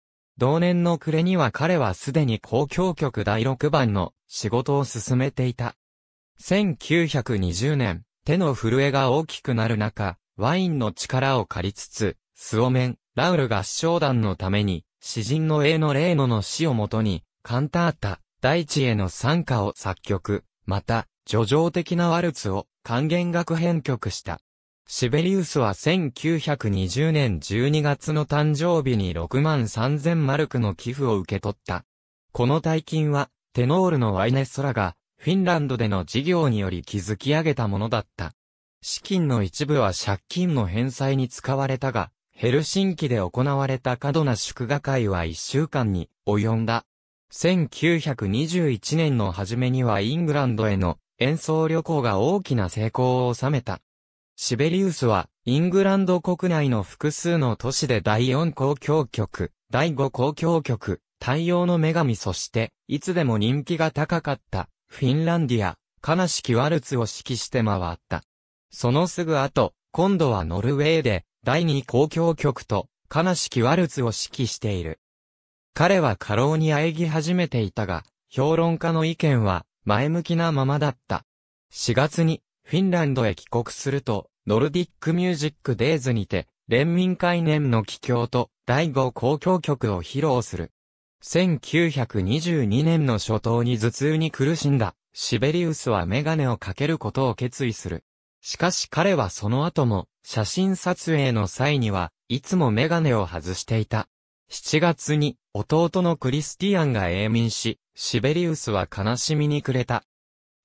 同年の暮れには彼はすでに交響曲第6番の仕事を進めていた。1920年、手の震えが大きくなる中、ワインの力を借りつつ、スオメン、ラウル合唱団のために、詩人のエーノ・レーノの詩をもとに、カンタータ、大地への参加を作曲、また、叙情的なワルツを還元楽編曲した。シベリウスは1920年12月の誕生日に6万3000マルクの寄付を受け取った。この大金は、テノールのワイネスラが、フィンランドでの事業により築き上げたものだった。資金の一部は借金の返済に使われたが、ヘルシンキで行われた過度な祝賀会は1週間に及んだ。1921年の初めにはイングランドへの演奏旅行が大きな成功を収めた。シベリウスは、イングランド国内の複数の都市で第4公共曲、第5公共曲、太陽の女神そして、いつでも人気が高かった、フィンランディア、悲しきワルツを指揮して回った。そのすぐ後、今度はノルウェーで、第2公共曲と、悲しきワルツを指揮している。彼は過労に喘ぎ始めていたが、評論家の意見は、前向きなままだった。4月に、フィンランドへ帰国すると、ノルディックミュージックデイズにて、連民会年の帰郷と第5交響曲を披露する。1922年の初頭に頭痛に苦しんだ、シベリウスはメガネをかけることを決意する。しかし彼はその後も、写真撮影の際には、いつもメガネを外していた。7月に、弟のクリスティアンが永眠し、シベリウスは悲しみに暮れた。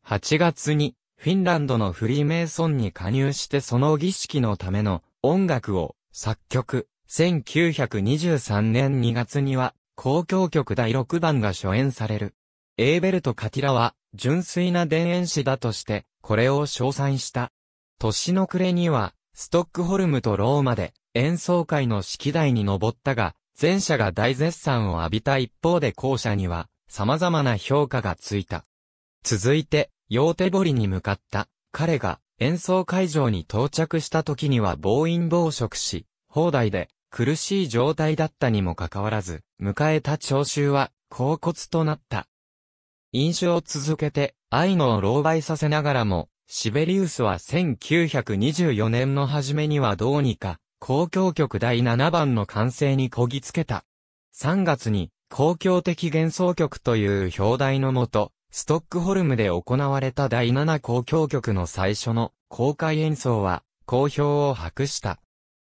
8月に、フィンランドのフリーメイソンに加入してその儀式のための音楽を作曲。1923年2月には公共曲第6番が初演される。エーベルト・カティラは純粋な田園詩だとしてこれを称賛した。年の暮れにはストックホルムとローマで演奏会の式台に登ったが、前者が大絶賛を浴びた一方で後者には様々な評価がついた。続いて、ヨーテボリに向かった。彼が演奏会場に到着した時には暴飲暴食し、放題で苦しい状態だったにもかかわらず、迎えた聴衆は、高骨となった。飲酒を続けて、愛のを狼狽させながらも、シベリウスは1924年の初めにはどうにか、公共曲第7番の完成にこぎつけた。3月に、公共的幻想曲という表題のもと、ストックホルムで行われた第7交響曲の最初の公開演奏は、好評を博した。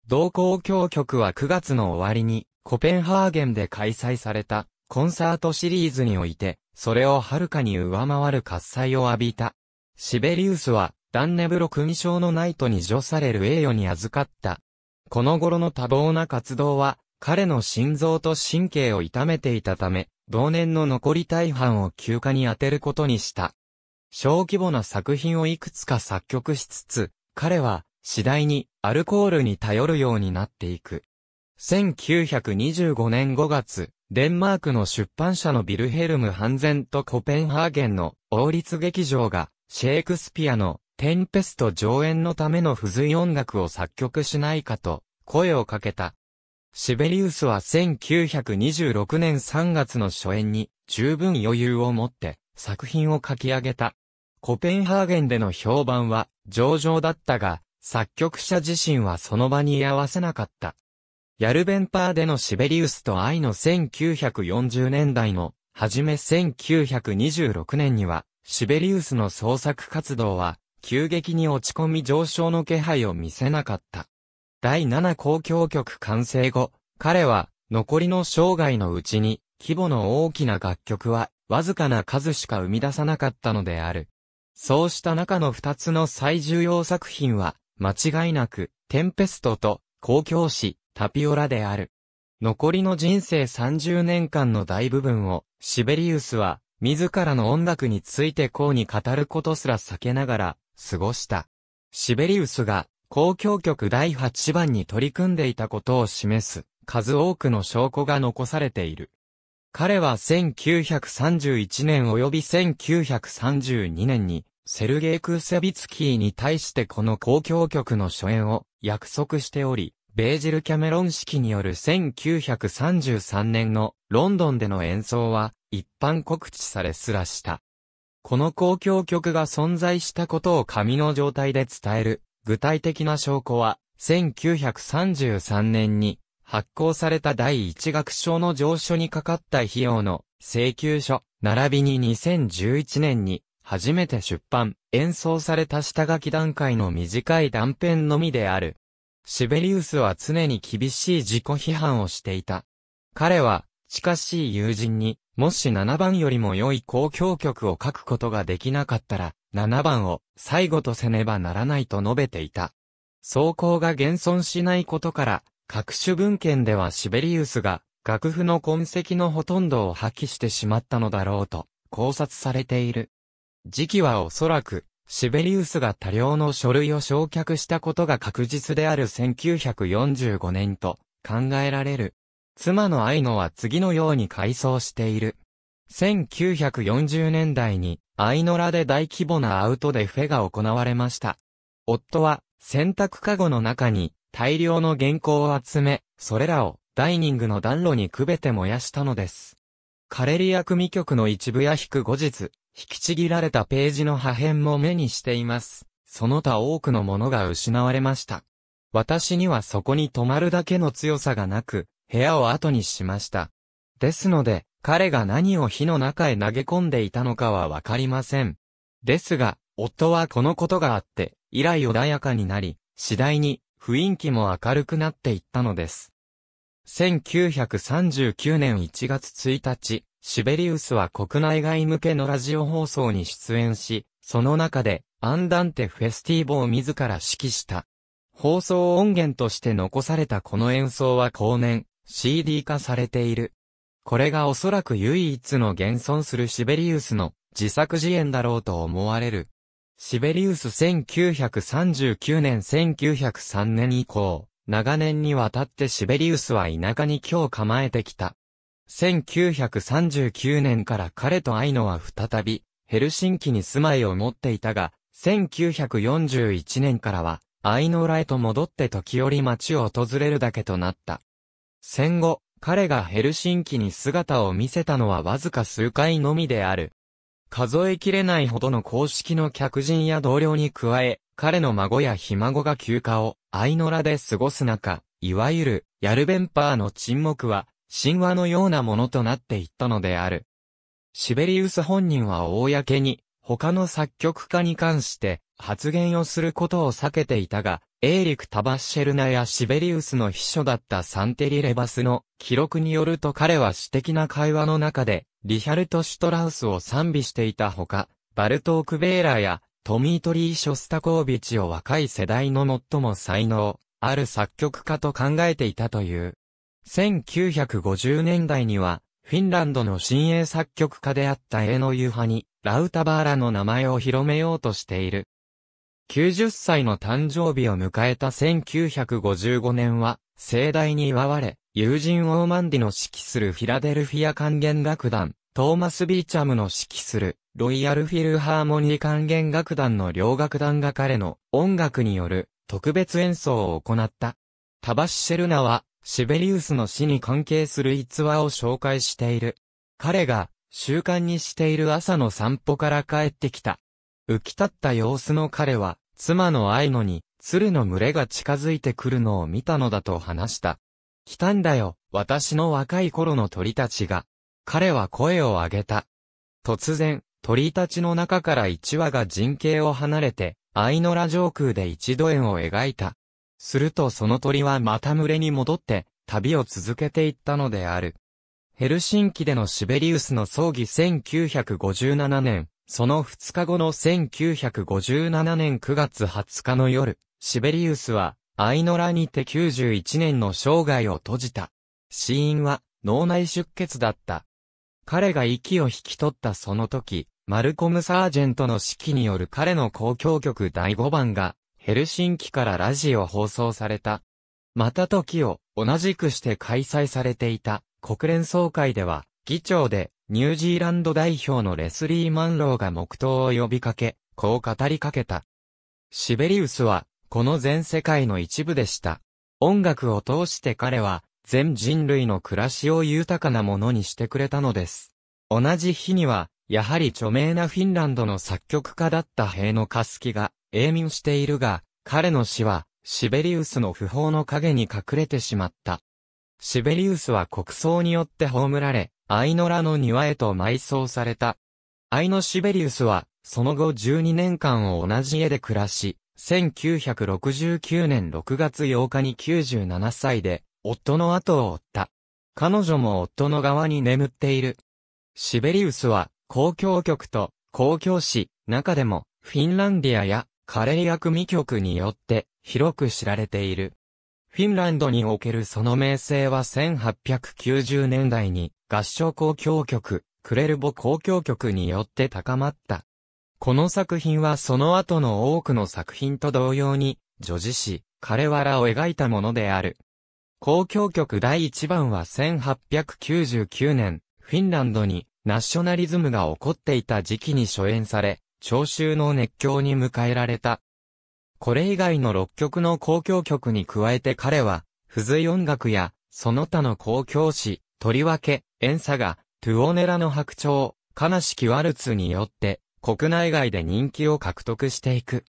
同交響曲は9月の終わりに、コペンハーゲンで開催された、コンサートシリーズにおいて、それをはるかに上回る喝采を浴びた。シベリウスは、ダンネブロ勲章のナイトに除される栄誉に預かった。この頃の多忙な活動は、彼の心臓と神経を痛めていたため、同年の残り大半を休暇に当てることにした。小規模な作品をいくつか作曲しつつ、彼は次第にアルコールに頼るようになっていく。1925年5月、デンマークの出版社のビルヘルム・ハンゼンとコペンハーゲンの王立劇場がシェイクスピアのテンペスト上演のための付随音楽を作曲しないかと声をかけた。シベリウスは1926年3月の初演に十分余裕を持って作品を書き上げた。コペンハーゲンでの評判は上々だったが、作曲者自身はその場に居合わせなかった。ヤルベンパーでのシベリウスと愛の1940年代の、はじめ1926年には、シベリウスの創作活動は、急激に落ち込み上昇の気配を見せなかった。第7交響曲完成後、彼は、残りの生涯のうちに、規模の大きな楽曲は、わずかな数しか生み出さなかったのである。そうした中の二つの最重要作品は、間違いなく、テンペストと、公共誌タピオラである。残りの人生30年間の大部分を、シベリウスは、自らの音楽についてこうに語ることすら避けながら、過ごした。シベリウスが、公共曲第8番に取り組んでいたことを示す数多くの証拠が残されている。彼は1931年及び1932年にセルゲイ・クーセビツキーに対してこの公共曲の初演を約束しており、ベージル・キャメロン式による1933年のロンドンでの演奏は一般告知されすらした。この公共曲が存在したことを紙の状態で伝える具体的な証拠は、1933年に発行された第一学章の上書にかかった費用の請求書、並びに2011年に初めて出版、演奏された下書き段階の短い断片のみである。シベリウスは常に厳しい自己批判をしていた。彼は、近しい友人に、もし7番よりも良い公共曲を書くことができなかったら、7番を最後とせねばならないと述べていた。草稿が現存しないことから、各種文献ではシベリウスが楽譜の痕跡のほとんどを破棄してしまったのだろうと考察されている。時期はおそらく、シベリウスが多量の書類を焼却したことが確実である1945年と考えられる。妻の愛野は次のように回想している。1940年代に、愛のラで大規模なアウトデフェが行われました。夫は、洗濯カゴの中に、大量の原稿を集め、それらを、ダイニングの暖炉にくべて燃やしたのです。カレリア組曲の一部や引く後日、引きちぎられたページの破片も目にしています。その他多くのものが失われました。私にはそこに泊まるだけの強さがなく、部屋を後にしました。ですので、彼が何を火の中へ投げ込んでいたのかはわかりません。ですが、夫はこのことがあって、以来穏やかになり、次第に雰囲気も明るくなっていったのです。1939年1月1日、シベリウスは国内外向けのラジオ放送に出演し、その中で、アンダンテフェスティーボを自ら指揮した。放送音源として残されたこの演奏は後年、CD 化されている。これがおそらく唯一の現存するシベリウスの自作自演だろうと思われる。シベリウス1939年1903年以降、長年にわたってシベリウスは田舎に今日構えてきた。1939年から彼とアイノは再び、ヘルシンキに住まいを持っていたが、1941年からは、アイノーラへと戻って時折町を訪れるだけとなった。戦後、彼がヘルシンキに姿を見せたのはわずか数回のみである。数えきれないほどの公式の客人や同僚に加え、彼の孫やひ孫が休暇を、アイノラで過ごす中、いわゆる、ヤルベンパーの沈黙は、神話のようなものとなっていったのである。シベリウス本人は公に、他の作曲家に関して、発言をすることを避けていたが、エーリク・タバッシェルナやシベリウスの秘書だったサンテリ・レバスの記録によると彼は私的な会話の中で、リヒャルト・シュトラウスを賛美していたほか、バルトーク・ベーラーやトミートリー・ショスタコービチを若い世代の最も才能、ある作曲家と考えていたという。1950年代には、フィンランドの新鋭作曲家であったエノユハに、ラウタバーラの名前を広めようとしている。90歳の誕生日を迎えた1955年は、盛大に祝われ、友人オーマンディの指揮するフィラデルフィア管弦楽団、トーマス・ビーチャムの指揮する、ロイヤルフィルハーモニー管弦楽団の両楽団が彼の音楽による特別演奏を行った。タバッシェルナは、シベリウスの死に関係する逸話を紹介している。彼が、習慣にしている朝の散歩から帰ってきた。浮き立った様子の彼は、妻の愛のに、鶴の群れが近づいてくるのを見たのだと話した。来たんだよ、私の若い頃の鳥たちが。彼は声を上げた。突然、鳥たちの中から一羽が陣形を離れて、愛の羅上空で一度円を描いた。するとその鳥はまた群れに戻って、旅を続けていったのである。ヘルシンキでのシベリウスの葬儀1957年、その2日後の1957年9月20日の夜、シベリウスは、アイノラにて91年の生涯を閉じた。死因は、脳内出血だった。彼が息を引き取ったその時、マルコム・サージェントの指揮による彼の公共曲第5番が、ヘルシンキからラジオ放送された。また時を、同じくして開催されていた、国連総会では、議長で、ニュージーランド代表のレスリー・マンローが黙祷を呼びかけ、こう語りかけた。シベリウスは、この全世界の一部でした。音楽を通して彼は、全人類の暮らしを豊かなものにしてくれたのです。同じ日には、やはり著名なフィンランドの作曲家だった平野カスキが、永眠しているが、彼の死は、シベリウスの不法の影に隠れてしまった。シベリウスは国葬によって葬られ、アイノラの庭へと埋葬された。アイノシベリウスは、その後12年間を同じ家で暮らし、1969年6月8日に97歳で、夫の後を追った。彼女も夫の側に眠っている。シベリウスは、公共局と公共市、中でも、フィンランディアやカレリア組局によって、広く知られている。フィンランドにおけるその名声は1890年代に合唱交響曲、クレルボ交響曲によって高まった。この作品はその後の多くの作品と同様に、女子史、彼わらを描いたものである。交響曲第1番は1899年、フィンランドにナショナリズムが起こっていた時期に初演され、聴衆の熱狂に迎えられた。これ以外の6曲の交響曲に加えて彼は、付随音楽や、その他の交響詩、とりわけ、エンサが、トゥオネラの白鳥、悲しきワルツによって、国内外で人気を獲得していく。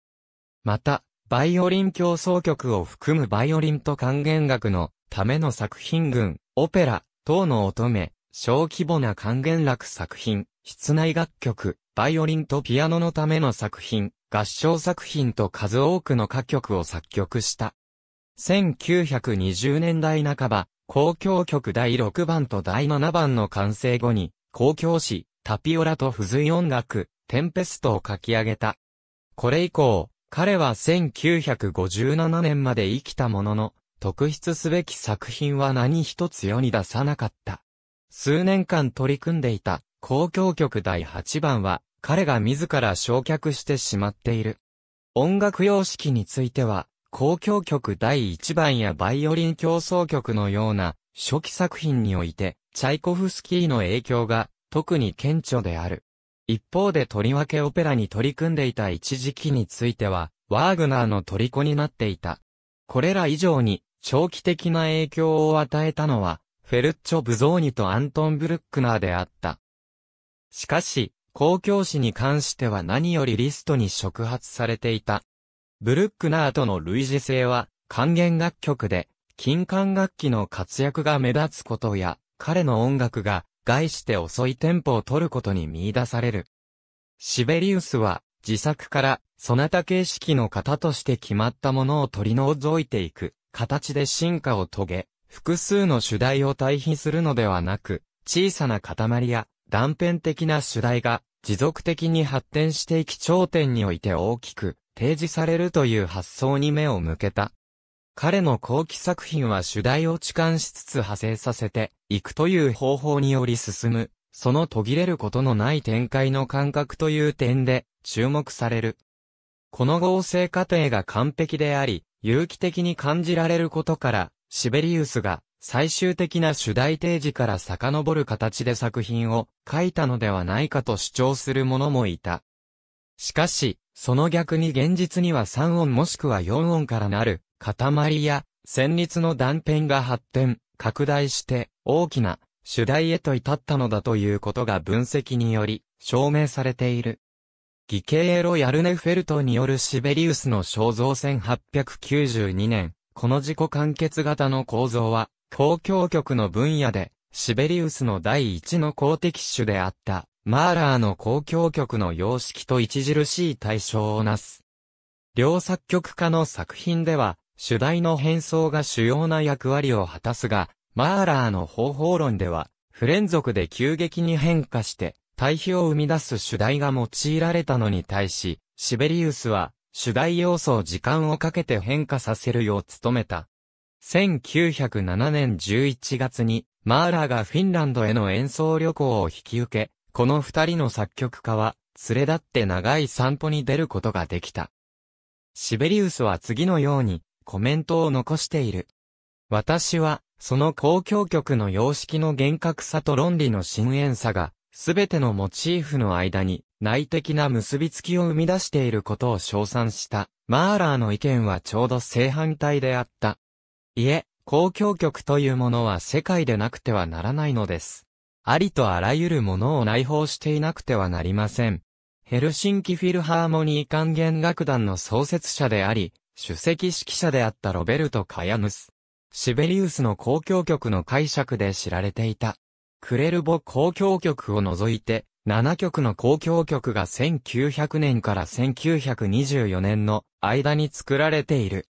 また、バイオリン競争曲を含むバイオリンと還元楽のための作品群、オペラ、等の乙女、小規模な還元楽作品、室内楽曲、バイオリンとピアノのための作品、合唱作品と数多くの歌曲を作曲した。1920年代半ば、交響曲第6番と第7番の完成後に、交響詩、タピオラと付随音楽、テンペストを書き上げた。これ以降、彼は1957年まで生きたものの、特筆すべき作品は何一つ世に出さなかった。数年間取り組んでいた、交響曲第8番は、彼が自ら焼却してしまっている。音楽様式については、交響曲第1番やバイオリン競争曲のような初期作品において、チャイコフスキーの影響が特に顕著である。一方でとりわけオペラに取り組んでいた一時期については、ワーグナーの虜になっていた。これら以上に、長期的な影響を与えたのは、フェルッチョ・ブゾーニとアントン・ブルックナーであった。しかし、公共史に関しては何よりリストに触発されていた。ブルックナーとの類似性は、管弦楽曲で、金管楽器の活躍が目立つことや、彼の音楽が、概して遅いテンポを取ることに見出される。シベリウスは、自作から、そなた形式の型として決まったものを取り除いていく、形で進化を遂げ、複数の主題を対比するのではなく、小さな塊や断片的な主題が持続的に発展していき頂点において大きく提示されるという発想に目を向けた。彼の後期作品は主題を置換しつつ派生させていくという方法により進む、その途切れることのない展開の感覚という点で注目される。この合成過程が完璧であり、有機的に感じられることから、シベリウスが最終的な主題提示から遡る形で作品を書いたのではないかと主張する者もいた。しかし、その逆に現実には3音もしくは4音からなる、塊や、旋律の断片が発展、拡大して、大きな、主題へと至ったのだということが分析により、証明されている。ギケエロ・ヤルネフェルトによるシベリウスの肖像1892年、この自己完結型の構造は、公共局の分野で、シベリウスの第一の公的種であった。マーラーの交響曲の様式と著しい対象をなす。両作曲家の作品では、主題の変装が主要な役割を果たすが、マーラーの方法論では、不連続で急激に変化して、対比を生み出す主題が用いられたのに対し、シベリウスは、主題要素を時間をかけて変化させるよう努めた。1907年11月に、マーラーがフィンランドへの演奏旅行を引き受け、この二人の作曲家は、連れ立って長い散歩に出ることができた。シベリウスは次のように、コメントを残している。私は、その公共曲の様式の厳格さと論理の深遠さが、すべてのモチーフの間に内的な結びつきを生み出していることを称賛した。マーラーの意見はちょうど正反対であった。いえ、公共曲というものは世界でなくてはならないのです。ありとあらゆるものを内包していなくてはなりません。ヘルシンキフィルハーモニー管弦楽団の創設者であり、主席指揮者であったロベルト・カヤヌス。シベリウスの公共曲の解釈で知られていた。クレルボ公共曲を除いて、7曲の公共曲が1900年から1924年の間に作られている。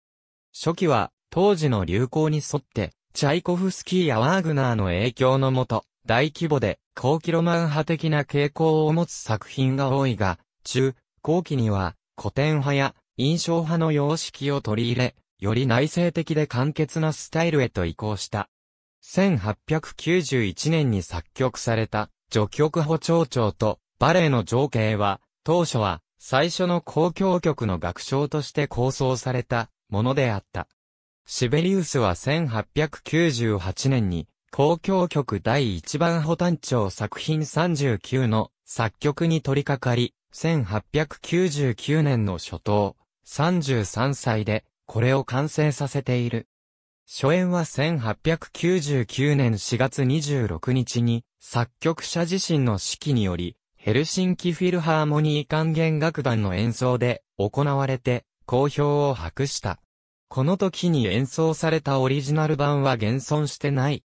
初期は、当時の流行に沿って、チャイコフスキーやワーグナーの影響のもと、大規模で高キロマン派的な傾向を持つ作品が多いが、中、後期には古典派や印象派の様式を取り入れ、より内省的で簡潔なスタイルへと移行した。1891年に作曲された序曲聴長とバレエの情景は、当初は最初の公共曲の楽章として構想されたものであった。シベリウスは1898年に公共曲第一番保単調作品39の作曲に取り掛かり、1899年の初頭、33歳で、これを完成させている。初演は1899年4月26日に、作曲者自身の指揮により、ヘルシンキフィルハーモニー管弦楽団の演奏で行われて、好評を博した。この時に演奏されたオリジナル版は現存してない。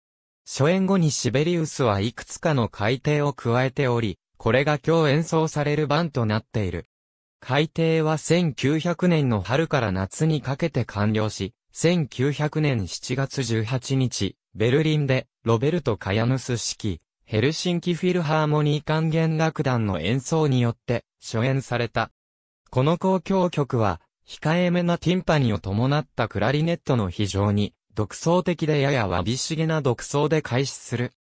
初演後にシベリウスはいくつかの改訂を加えており、これが今日演奏される版となっている。改訂は1900年の春から夏にかけて完了し、1900年7月18日、ベルリンで、ロベルト・カヤヌス式、ヘルシンキフィルハーモニー管弦楽団の演奏によって、初演された。この交響曲は、控えめなティンパニを伴ったクラリネットの非常に独創的でややわびしげな独創で開始する。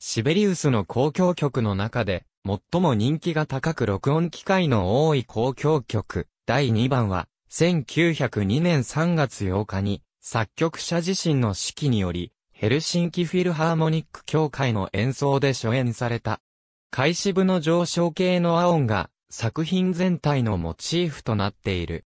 シベリウスの交響曲の中で、最も人気が高く録音機会の多い交響曲、第2番は、1902年3月8日に、作曲者自身の指揮により、ヘルシンキフィルハーモニック協会の演奏で初演された。開始部の上昇系の和音が、作品全体のモチーフとなっている。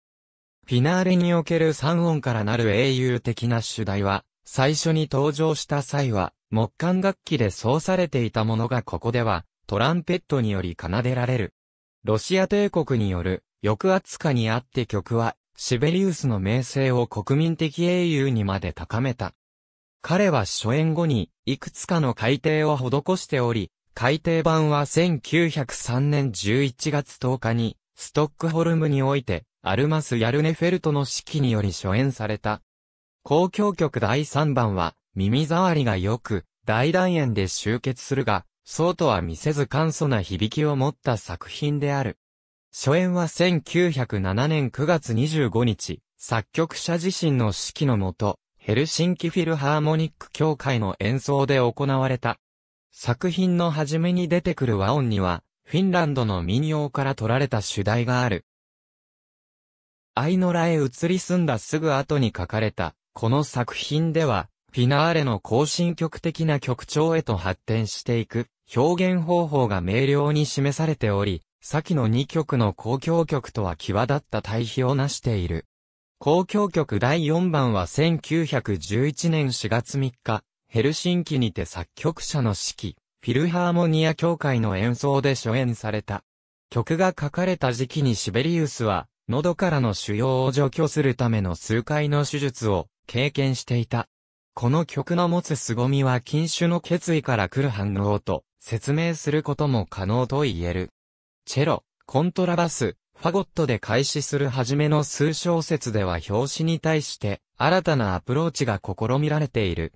フィナーレにおける3音からなる英雄的な主題は、最初に登場した際は、木管楽器で奏されていたものがここでは、トランペットにより奏でられる。ロシア帝国による抑圧下にあって曲は、シベリウスの名声を国民的英雄にまで高めた。彼は初演後に、いくつかの改訂を施しており、改訂版は1903年11月10日に、ストックホルムにおいて、アルマス・ヤルネフェルトの指揮により初演された。公共曲第3番は、耳障りが良く、大団円で集結するが、そうとは見せず簡素な響きを持った作品である。初演は1907年9月25日、作曲者自身の指揮のもと、ヘルシンキフィルハーモニック協会の演奏で行われた。作品の初めに出てくる和音には、フィンランドの民謡から取られた主題がある。愛のらへ移り住んだすぐ後に書かれた、この作品では、フィナーレの更新曲的な曲調へと発展していく、表現方法が明瞭に示されており、先の2曲の公共曲とは際立った対比をなしている。公共曲第4番は1911年4月3日、ヘルシンキにて作曲者の指揮、フィルハーモニア協会の演奏で初演された。曲が書かれた時期にシベリウスは、喉からの腫瘍を除去するための数回の手術を経験していた。この曲の持つ凄みは禁酒の決意から来る反応と説明することも可能と言える。チェロ、コントラバス、ファゴットで開始する初めの数小節では表紙に対して新たなアプローチが試みられている。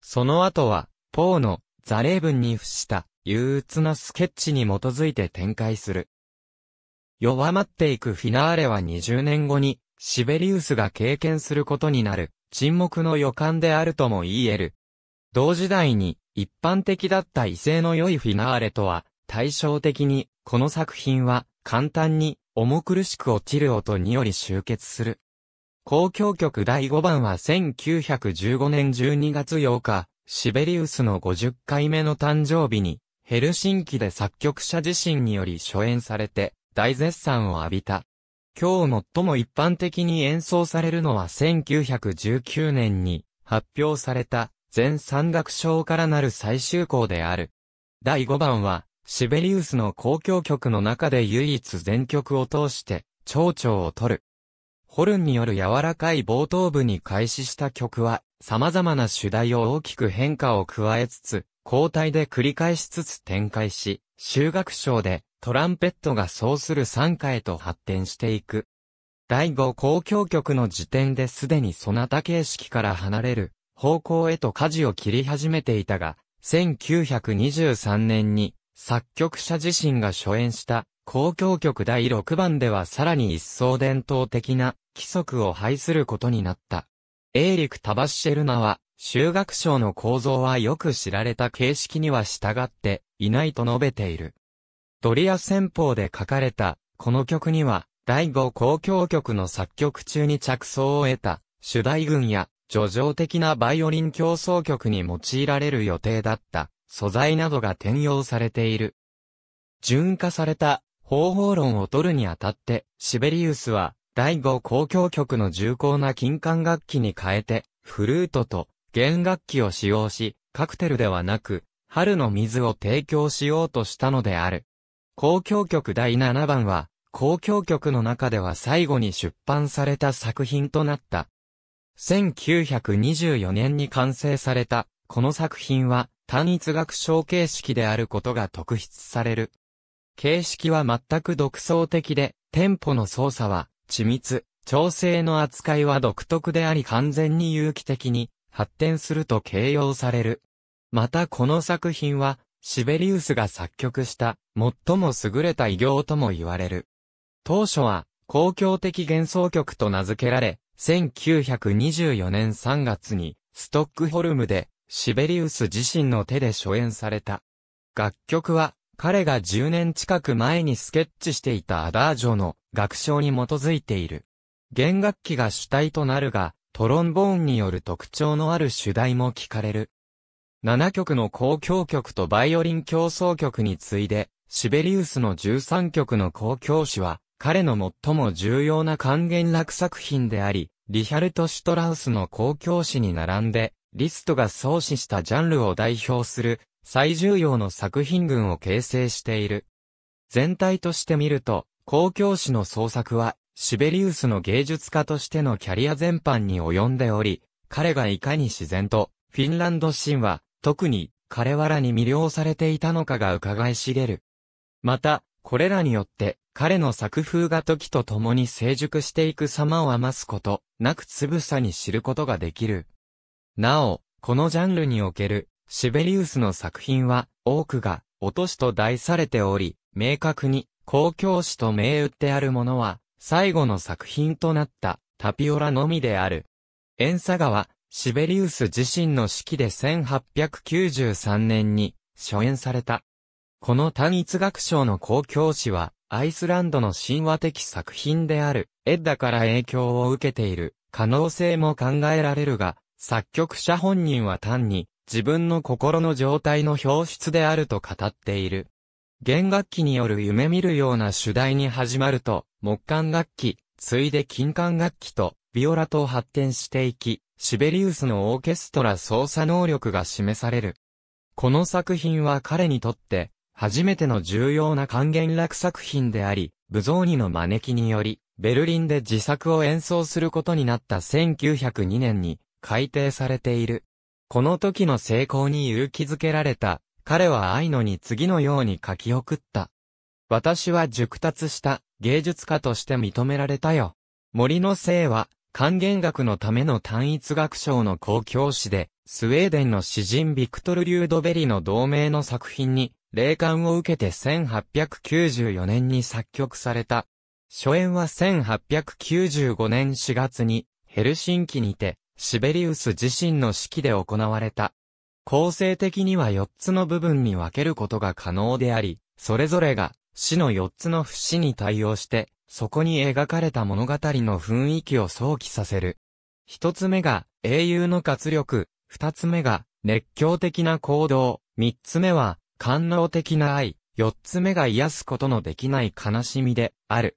その後は、ポーのザレーブンに付した憂鬱なスケッチに基づいて展開する。弱まっていくフィナーレは20年後に、シベリウスが経験することになる、沈黙の予感であるとも言える。同時代に、一般的だった異性の良いフィナーレとは、対照的に、この作品は、簡単に、重苦しく落ちる音により集結する。交響曲第5番は1915年12月8日、シベリウスの50回目の誕生日に、ヘルシンキで作曲者自身により初演されて、大絶賛を浴びた。今日最も一般的に演奏されるのは1919年に発表された全山楽章からなる最終項である。第5番は、シベリウスの公共曲の中で唯一全曲を通して、蝶々を取る。ホルンによる柔らかい冒頭部に開始した曲は、様々な主題を大きく変化を加えつつ、交代で繰り返しつつ展開し、修学章でトランペットがそうする参加へと発展していく。第五公共曲の時点ですでにそなた形式から離れる方向へと舵を切り始めていたが、1923年に作曲者自身が初演した公共曲第6番ではさらに一層伝統的な規則を排することになった。エーリク・タバッシェルナは、修学賞の構造はよく知られた形式には従っていないと述べている。ドリア戦法で書かれた、この曲には、第五交響曲の作曲中に着想を得た、主題群や、叙情的なバイオリン競争曲に用いられる予定だった、素材などが転用されている。純化された、方法論を取るにあたって、シベリウスは、第五交響曲の重厚な金管楽器に変えて、フルートと弦楽器を使用し、カクテルではなく、春の水を提供しようとしたのである。交響曲第7番は、交響曲の中では最後に出版された作品となった。1924年に完成された、この作品は単一学章形式であることが特筆される。形式は全く独創的で、テンポの操作は緻密、調整の扱いは独特であり完全に有機的に発展すると形容される。またこの作品はシベリウスが作曲した最も優れた偉業とも言われる。当初は公共的幻想曲と名付けられ、1924年3月にストックホルムでシベリウス自身の手で初演された。楽曲は彼が10年近く前にスケッチしていたアダージョの楽章に基づいている。弦楽器が主体となるが、トロンボーンによる特徴のある主題も聞かれる。7曲の交響曲とバイオリン競争曲に次いで、シベリウスの13曲の交響詩は、彼の最も重要な還元楽作品であり、リヒャルト・シュトラウスの交響詩に並んで、リストが創始したジャンルを代表する最重要の作品群を形成している。全体として見ると、公共史の創作は、シベリウスの芸術家としてのキャリア全般に及んでおり、彼がいかに自然と、フィンランド神話、特に彼はらに魅了されていたのかが伺い知れる。また、これらによって、彼の作風が時と共に成熟していく様を余すこと、なくつぶさに知ることができる。なお、このジャンルにおける、シベリウスの作品は、多くが、落としと題されており、明確に、公共史と銘打ってあるものは、最後の作品となった、タピオラのみである。演佐川、シベリウス自身の式で1893年に初演された。この単一楽章の公共詩は、アイスランドの神話的作品である、エッダから影響を受けている、可能性も考えられるが、作曲者本人は単に、自分の心の状態の表出であると語っている。弦楽器による夢見るような主題に始まると、木管楽器、ついで金管楽器と、ビオラと発展していき、シベリウスのオーケストラ操作能力が示される。この作品は彼にとって、初めての重要な還元楽作品であり、ブゾーニの招きにより、ベルリンで自作を演奏することになった1902年に改訂されている。この時の成功に勇気づけられた、彼は愛のに次のように書き送った。私は熟達した芸術家として認められたよ。森の生は還元学のための単一学賞の公共誌で、スウェーデンの詩人ビクトル・リュードベリの同名の作品に、霊感を受けて1894年に作曲された。初演は1895年4月に、ヘルシンキにて、シベリウス自身の式で行われた。構成的には4つの部分に分けることが可能であり、それぞれが、詩の4つの節に対応して、そこに描かれた物語の雰囲気を想起させる。一つ目が、英雄の活力、二つ目が、熱狂的な行動、三つ目は、感能的な愛、四つ目が癒すことのできない悲しみで、ある。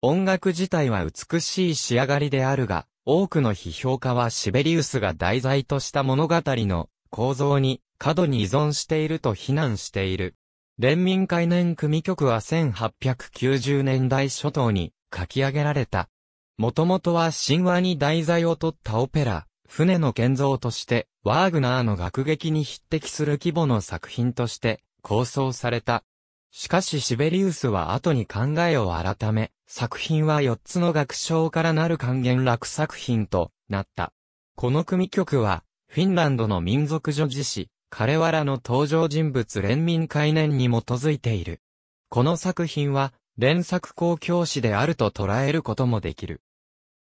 音楽自体は美しい仕上がりであるが、多くの批評家はシベリウスが題材とした物語の構造に過度に依存していると非難している。連民会年組曲は1890年代初頭に書き上げられた。もともとは神話に題材を取ったオペラ、船の建造として、ワーグナーの楽劇に匹敵する規模の作品として構想された。しかしシベリウスは後に考えを改め、作品は4つの楽章からなる還元楽作品となった。この組曲は、フィンランドの民族女児誌、彼はらの登場人物連民概念に基づいている。この作品は、連作公教師であると捉えることもできる。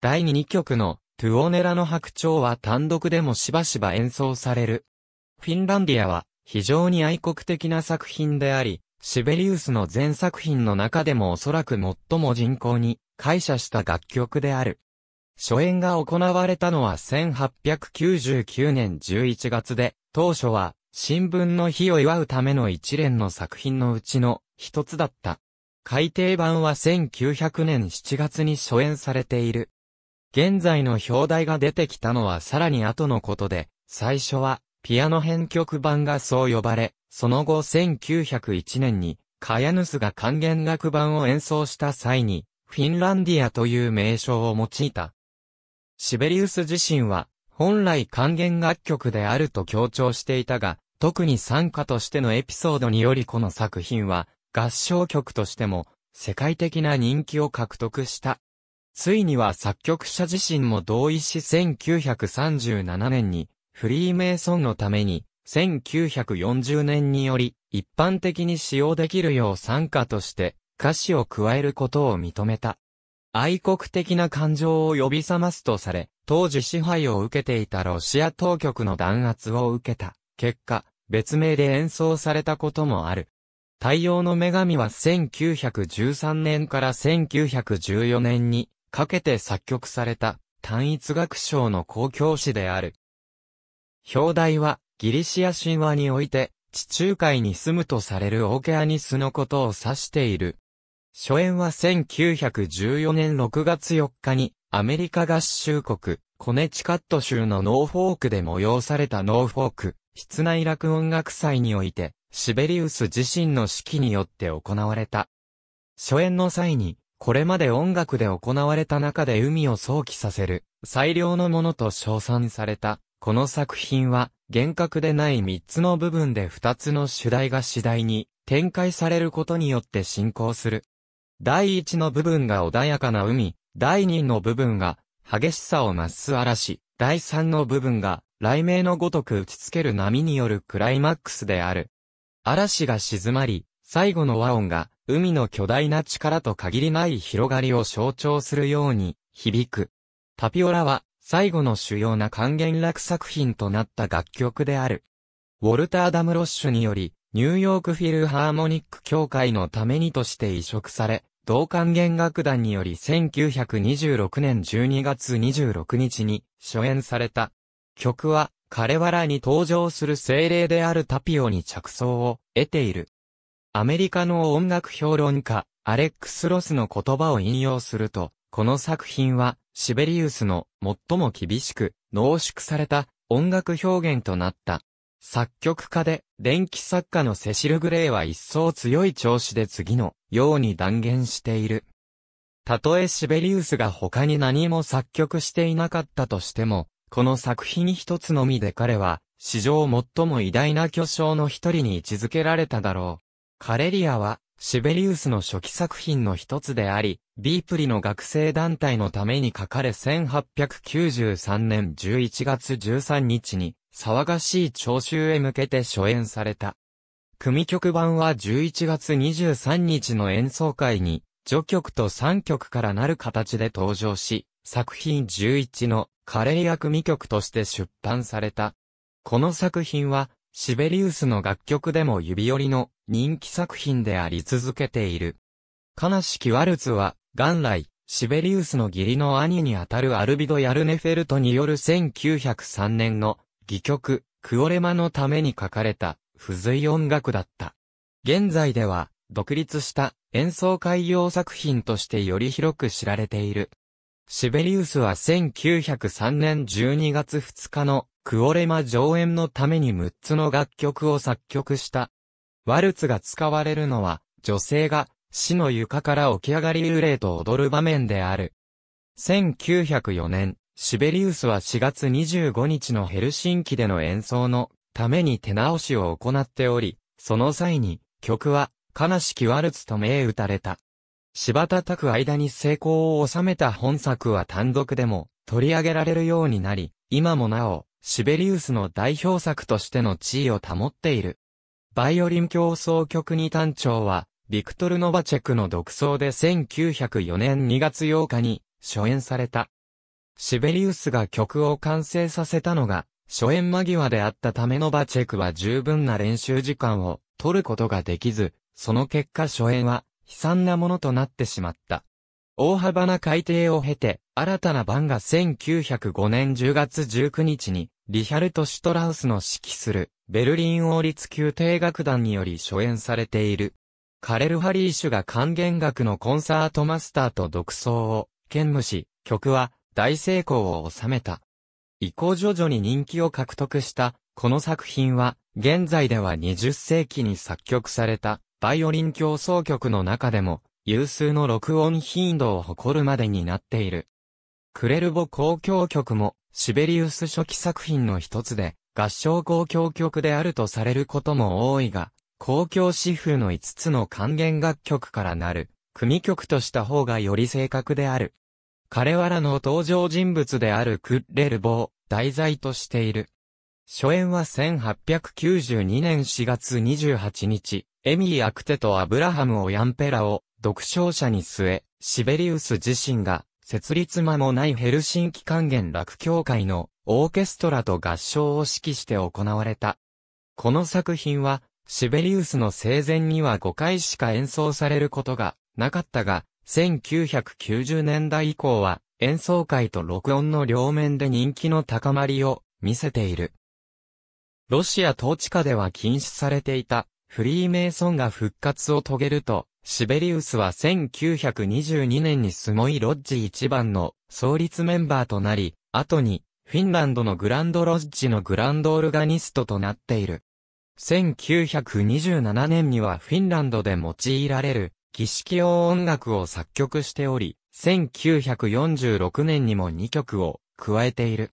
第2曲の、トゥオネラの白鳥は単独でもしばしば演奏される。フィンランディアは、非常に愛国的な作品であり、シベリウスの全作品の中でもおそらく最も人口に会社した楽曲である。初演が行われたのは1899年11月で、当初は、新聞の日を祝うための一連の作品のうちの一つだった。改訂版は1900年7月に初演されている。現在の表題が出てきたのはさらに後のことで、最初は、ピアノ編曲版がそう呼ばれ、その後1901年に、カヤヌスが管弦楽版を演奏した際に、フィンランディアという名称を用いた。シベリウス自身は、本来還元楽曲であると強調していたが、特に参加としてのエピソードによりこの作品は、合唱曲としても、世界的な人気を獲得した。ついには作曲者自身も同意し1937年に、フリーメイソンのために、1940年により、一般的に使用できるよう参加として、歌詞を加えることを認めた。愛国的な感情を呼び覚ますとされ、当時支配を受けていたロシア当局の弾圧を受けた結果、別名で演奏されたこともある。太陽の女神は1913年から1914年にかけて作曲された単一楽章の公共詩である。表題はギリシア神話において地中海に住むとされるオケアニスのことを指している初演は1914年6月4日に、アメリカ合衆国、コネチカット州のノーフォークで催されたノーフォーク、室内楽音楽祭において、シベリウス自身の指揮によって行われた。初演の際に、これまで音楽で行われた中で海を想起させる、最良のものと称賛された、この作品は、厳格でない3つの部分で2つの主題が次第に展開されることによって進行する。第一の部分が穏やかな海、第二の部分が激しさを増す嵐、第三の部分が雷鳴のごとく打ちつける波によるクライマックスである。嵐が静まり、最後の和音が海の巨大な力と限りない広がりを象徴するように響く。タピオラは最後の主要な還元楽作品となった楽曲である。ウォルター・ダムロッシュにより、ニューヨークフィルハーモニック協会のためにとして移植され、同管弦楽団により1926年12月26日に初演された。曲は、彼らに登場する精霊であるタピオに着想を得ている。アメリカの音楽評論家、アレックス・ロスの言葉を引用すると、この作品は、シベリウスの最も厳しく濃縮された音楽表現となった。作曲家で、電気作家のセシル・グレイは一層強い調子で次のように断言している。たとえシベリウスが他に何も作曲していなかったとしても、この作品一つのみで彼は、史上最も偉大な巨匠の一人に位置づけられただろう。カレリアは、シベリウスの初期作品の一つであり、ビープリの学生団体のために書かれ1893年11月13日に、騒がしい聴衆へ向けて初演された。組曲版は11月23日の演奏会に、序曲と3曲からなる形で登場し、作品11のカレリア組曲として出版された。この作品は、シベリウスの楽曲でも指折りの人気作品であり続けている。悲しきワルツは、元来、シベリウスの義理の兄にあたるアルビド・ヤルネフェルトによる1903年の戯曲、クオレマのために書かれた、不随音楽だった。現在では、独立した演奏会用作品としてより広く知られている。シベリウスは1903年12月2日のクオレマ上演のために6つの楽曲を作曲した。ワルツが使われるのは、女性が死の床から起き上がり幽霊と踊る場面である。1904年、シベリウスは4月25日のヘルシンキでの演奏のために手直しを行っており、その際に曲は悲しきワルツと銘打たれた。柴田拓間に成功を収めた本作は単独でも取り上げられるようになり、今もなおシベリウスの代表作としての地位を保っている。バイオリン競争曲に単調は、ビクトル・ノバチェクの独奏で1904年2月8日に初演された。シベリウスが曲を完成させたのが、初演間際であったためノバチェクは十分な練習時間を取ることができず、その結果初演は悲惨なものとなってしまった。大幅な改定を経て、新たな版が1905年10月19日にリヒャルト・シュトラウスの指揮する、ベルリン王立宮廷楽団により初演されている。カレル・ハリー主が管弦楽のコンサートマスターと独奏を、兼務し、曲は、大成功を収めた。以降徐々に人気を獲得した、この作品は、現在では20世紀に作曲された、バイオリン競争曲の中でも、有数の録音頻度を誇るまでになっている。クレルボ公共曲も、シベリウス初期作品の一つで、合唱交響曲であるとされることも多いが、公共詩風の5つの還元楽曲からなる、組曲とした方がより正確である。彼はらの登場人物であるクッレルボを題材としている。初演は1892年4月28日、エミー・アクテとアブラハム・オヤンペラを、読唱者に据え、シベリウス自身が設立間もないヘルシンキ還元楽協会のオーケストラと合唱を指揮して行われた。この作品は、シベリウスの生前には5回しか演奏されることがなかったが、1990年代以降は演奏会と録音の両面で人気の高まりを見せている。ロシア統治下では禁止されていたフリーメイソンが復活を遂げると、シベリウスは1922年にスモイロッジ一番の創立メンバーとなり、後にフィンランドのグランドロッジのグランドオルガニストとなっている。1927年にはフィンランドで用いられる儀式用音楽を作曲しており、1946年にも2曲を加えている。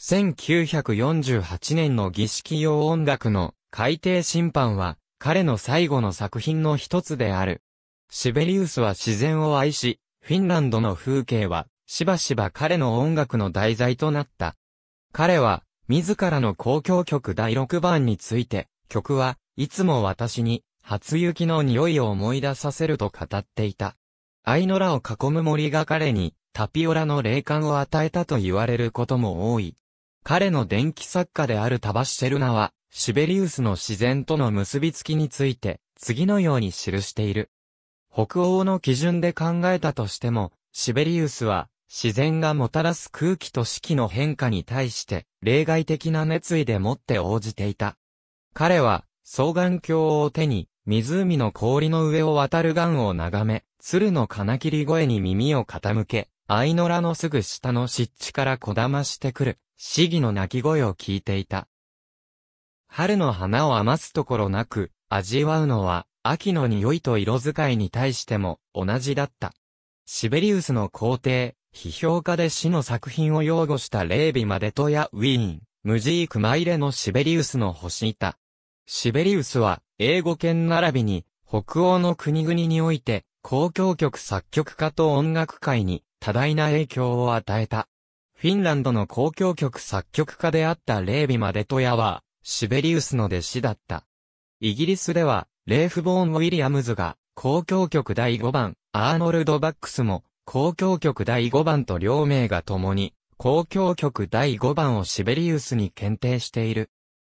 1948年の儀式用音楽の改訂審判は彼の最後の作品の一つである。シベリウスは自然を愛し、フィンランドの風景は、しばしば彼の音楽の題材となった。彼は、自らの公共曲第6番について、曲はいつも私に、初雪の匂いを思い出させると語っていた。愛の羅を囲む森が彼に、タピオラの霊感を与えたと言われることも多い。彼の電気作家であるタバシェルナは、シベリウスの自然との結びつきについて、次のように記している。北欧の基準で考えたとしても、シベリウスは自然がもたらす空気と四季の変化に対して例外的な熱意でもって応じていた。彼は双眼鏡を手に湖の氷の上を渡る岩を眺め、鶴の金切り声に耳を傾け、相のらのすぐ下の湿地からこだましてくる、市議の鳴き声を聞いていた。春の花を余すところなく、味わうのは、秋の匂いと色使いに対しても同じだった。シベリウスの皇帝、批評家で死の作品を擁護したレイビマデトやウィーン、ムジークマイレのシベリウスの星板。シベリウスは英語圏並びに北欧の国々において公共曲作曲家と音楽界に多大な影響を与えた。フィンランドの公共曲作曲家であったレイビマデトヤはシベリウスの弟子だった。イギリスではレーフ・ボーン・ウィリアムズが、公共曲第5番、アーノルド・バックスも、公共曲第5番と両名が共に、公共曲第5番をシベリウスに検定している。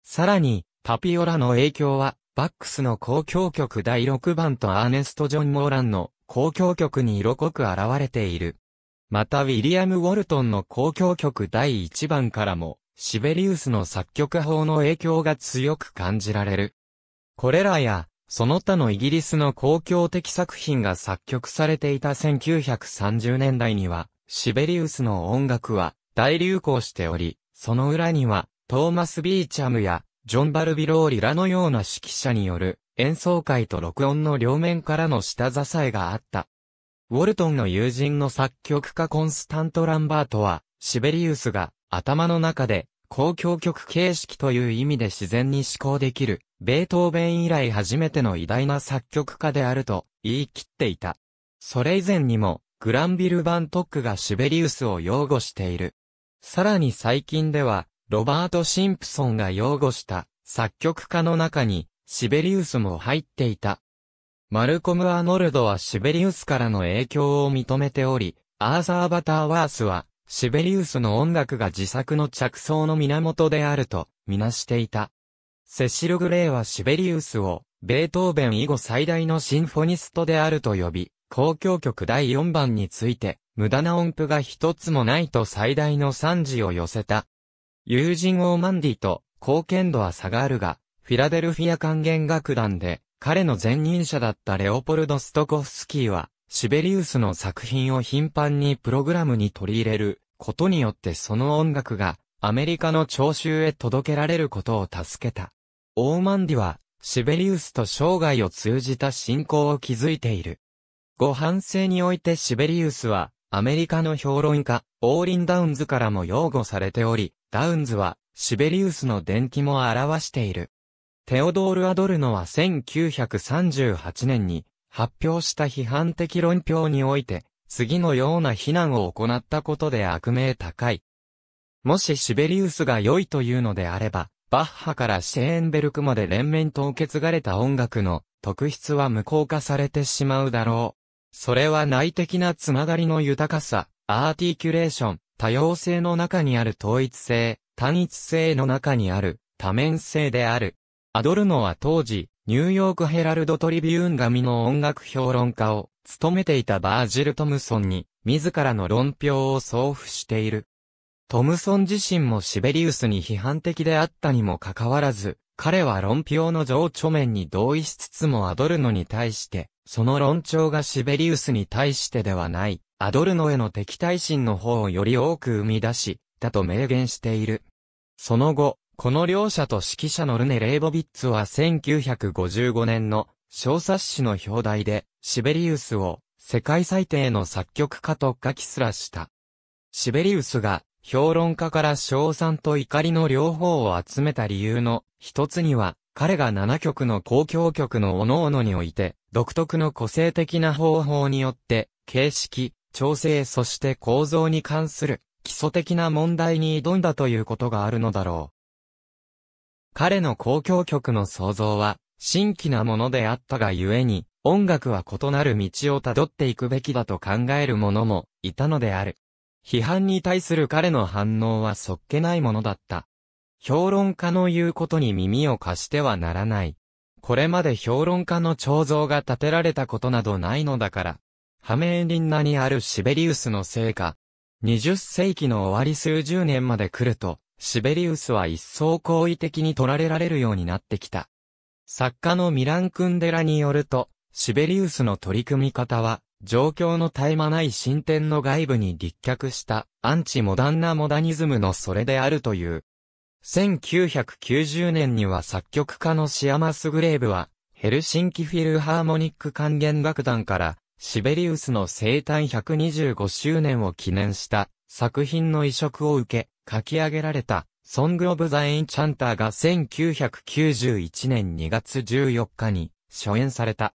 さらに、タピオラの影響は、バックスの公共曲第6番とアーネスト・ジョン・モーランの公共曲に色濃く現れている。またウィリアム・ウォルトンの公共曲第1番からも、シベリウスの作曲法の影響が強く感じられる。これらや、その他のイギリスの公共的作品が作曲されていた1930年代には、シベリウスの音楽は大流行しており、その裏には、トーマス・ビーチャムや、ジョン・バルビローリラのような指揮者による演奏会と録音の両面からの下支えがあった。ウォルトンの友人の作曲家コンスタント・ランバートは、シベリウスが頭の中で公共曲形式という意味で自然に思考できるベートーベン以来初めての偉大な作曲家であると言い切っていた。それ以前にも、グランビル・バントックがシベリウスを擁護している。さらに最近では、ロバート・シンプソンが擁護した作曲家の中に、シベリウスも入っていた。マルコム・アーノルドはシベリウスからの影響を認めており、アーサー・バターワースは、シベリウスの音楽が自作の着想の源であると、みなしていた。セシル・グレイはシベリウスを、ベートーベン以後最大のシンフォニストであると呼び、公共曲第4番について、無駄な音符が一つもないと最大の賛辞を寄せた。友人オーマンディと貢献度は差があるが、フィラデルフィア管弦楽団で、彼の前任者だったレオポルド・ストコフスキーは、シベリウスの作品を頻繁にプログラムに取り入れることによってその音楽がアメリカの聴衆へ届けられることを助けた。オーマンディは、シベリウスと生涯を通じた信仰を築いている。ご反省においてシベリウスは、アメリカの評論家、オーリン・ダウンズからも擁護されており、ダウンズは、シベリウスの伝記も表している。テオドール・アドルノは1938年に、発表した批判的論評において、次のような非難を行ったことで悪名高い。もしシベリウスが良いというのであれば、バッハからシェーンベルクまで連綿と受け継がれた音楽の特質は無効化されてしまうだろう。それは内的なつながりの豊かさ、アーティキュレーション、多様性の中にある統一性、単一性の中にある多面性である。アドルノは当時、ニューヨークヘラルドトリビューン紙の音楽評論家を務めていたバージル・トムソンに、自らの論評を送付している。トムソン自身もシベリウスに批判的であったにもかかわらず、彼は論評の上著面に同意しつつもアドルノに対して、その論調がシベリウスに対してではない、アドルノへの敵対心の方をより多く生み出し、だと明言している。その後、この両者と指揮者のルネ・レイボビッツは1955年の小冊子の表題で、シベリウスを世界最低の作曲家と書きすらした。シベリウスが評論家から賞賛と怒りの両方を集めた理由の一つには、彼が7曲の公共曲の各々において、独特の個性的な方法によって、形式、調整そして構造に関する基礎的な問題に挑んだということがあるのだろう。彼の公共曲の創造は、新規なものであったがゆえに、音楽は異なる道をたどっていくべきだと考える者もいたのである。批判に対する彼の反応はそっけないものだった。評論家の言うことに耳を貸してはならない。これまで評論家の彫像が建てられたことなどないのだから。ハメーリンナにあるシベリウスの成果。20世紀の終わり数十年まで来ると、シベリウスは一層好意的に取られられるようになってきた。作家のミラン・クンデラによると、シベリウスの取り組み方は、状況の絶え間ない進展の外部に立脚したアンチモダンなモダニズムのそれであるという。1990年には作曲家のシアマスグレーブは、ヘルシンキフィルハーモニック管弦楽団から、シベリウスの生誕125周年を記念した作品の移植を受け、書き上げられた、ソング・オブ・ザ・エンチャンターが1991年2月14日に初演された。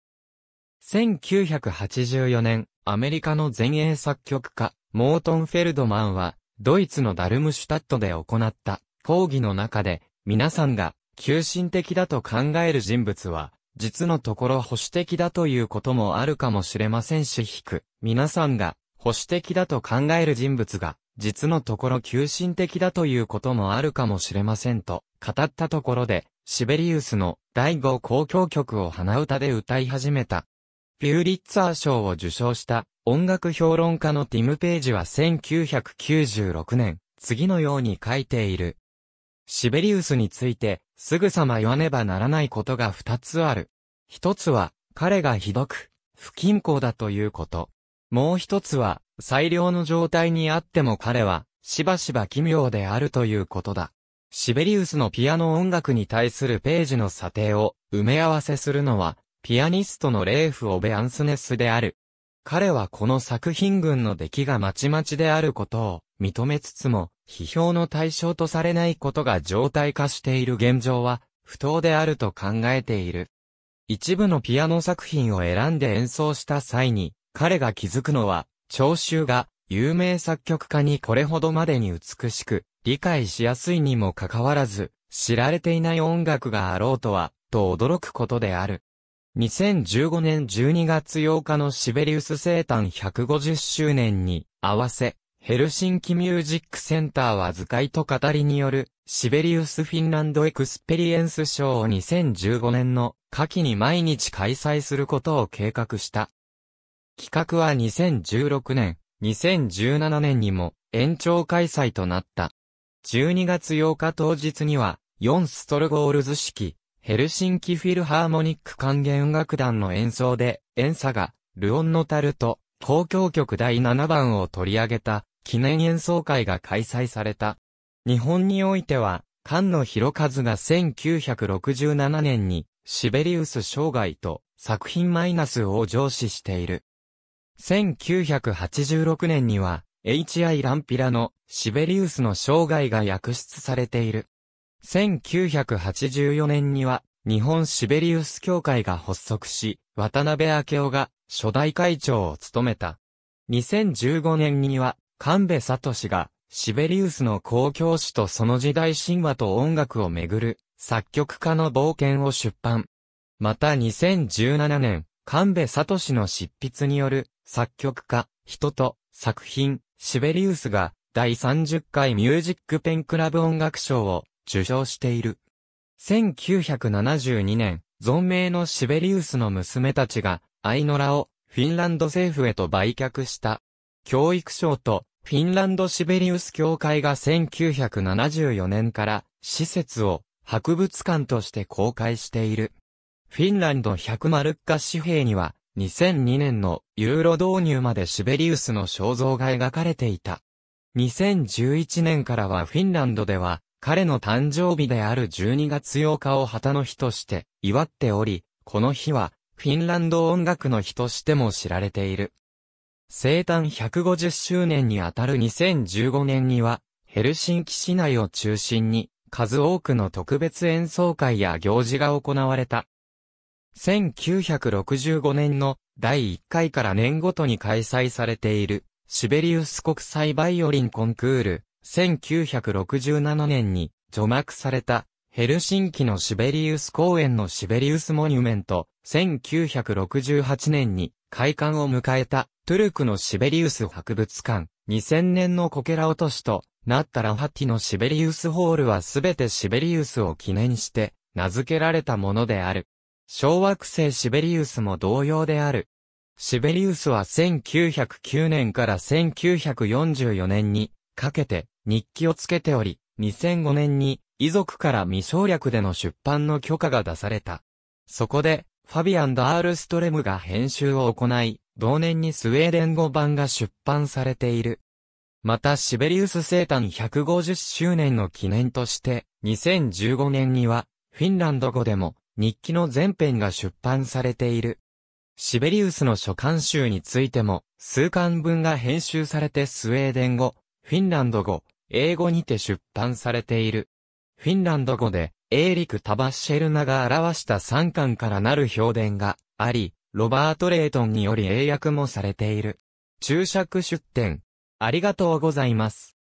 1984年、アメリカの前衛作曲家、モートン・フェルドマンは、ドイツのダルムシュタットで行った講義の中で、皆さんが、急進的だと考える人物は、実のところ保守的だということもあるかもしれませんし、引く。皆さんが、保守的だと考える人物が、実のところ急進的だということもあるかもしれませんと、語ったところで、シベリウスの第5交響曲を鼻歌で歌い始めた。ピューリッツァー賞を受賞した音楽評論家のティム・ページは1996年、次のように書いている。シベリウスについて、すぐさま言わねばならないことが二つある。一つは、彼がひどく、不均衡だということ。もう一つは、最良の状態にあっても彼は、しばしば奇妙であるということだ。シベリウスのピアノ音楽に対するページの査定を埋め合わせするのはピアニストのレーフ・オベ・アンスネスである。彼はこの作品群の出来がまちまちであることを認めつつも、批評の対象とされないことが常態化している現状は不当であると考えている。一部のピアノ作品を選んで演奏した際に、彼が気づくのは、聴衆が有名作曲家にこれほどまでに美しく、理解しやすいにもかかわらず、知られていない音楽があろうとは、と驚くことである。2015年12月8日のシベリウス生誕150周年に合わせ、ヘルシンキミュージックセンターは図解と語りによるシベリウスフィンランドエクスペリエンスショーを2015年の夏季に毎日開催することを計画した。企画は2016年、2017年にも延長開催となった。12月8日当日には4ストルゴールズ式、ヘルシンキフィルハーモニック管弦楽団の演奏で、演サが、ルオンのタルト、公共曲第7番を取り上げた、記念演奏会が開催された。日本においては、菅野博一が1967年に、シベリウス生涯と、作品マイナスを上司している。1986年には、H.I. ランピラのシベリウスの生涯が訳出されている。1984年には、日本シベリウス協会が発足し、渡辺明夫が初代会長を務めた。2015年には、神戸聡が、シベリウスの公共史とその時代神話と音楽をめぐる、作曲家の冒険を出版。また2017年、神戸聡の執筆による、作曲家、人と、作品、シベリウスが、第30回ミュージックペンクラブ音楽賞を受賞している。1972年、存命のシベリウスの娘たちが、アイノラをフィンランド政府へと売却した。教育省とフィンランドシベリウス協会が1974年から施設を博物館として公開している。フィンランド100マルッカ紙幣には2002年のユーロ導入までシベリウスの肖像が描かれていた。2011年からはフィンランドでは彼の誕生日である12月8日を旗の日として祝っており、この日はフィンランド音楽の日としても知られている。生誕150周年にあたる2015年には、ヘルシンキ市内を中心に数多くの特別演奏会や行事が行われた。1965年の第1回から年ごとに開催されているシベリウス国際バイオリンコンクール1967年に除幕されたヘルシンキのシベリウス公園のシベリウスモニュメント、1968年に開館を迎えたトゥルクのシベリウス博物館、2000年のこけら落としとなったラハティのシベリウスホールはすべてシベリウスを記念して名付けられたものである。小惑星シベリウスも同様である。シベリウスは1909年から1944年にかけて日記をつけており、2005年に遺族から未省略での出版の許可が出された。そこで、ファビアン・ダールストレムが編集を行い、同年にスウェーデン語版が出版されている。またシベリウス生誕150周年の記念として、2015年には、フィンランド語でも、日記の全編が出版されている。シベリウスの書簡集についても、数巻分が編集されてスウェーデン語、フィンランド語、英語にて出版されている。フィンランド語で、エーリク・タバッシェルナが表した3巻からなる評伝があり、ロバート・レイトンにより英訳もされている。注釈出典。ありがとうございます。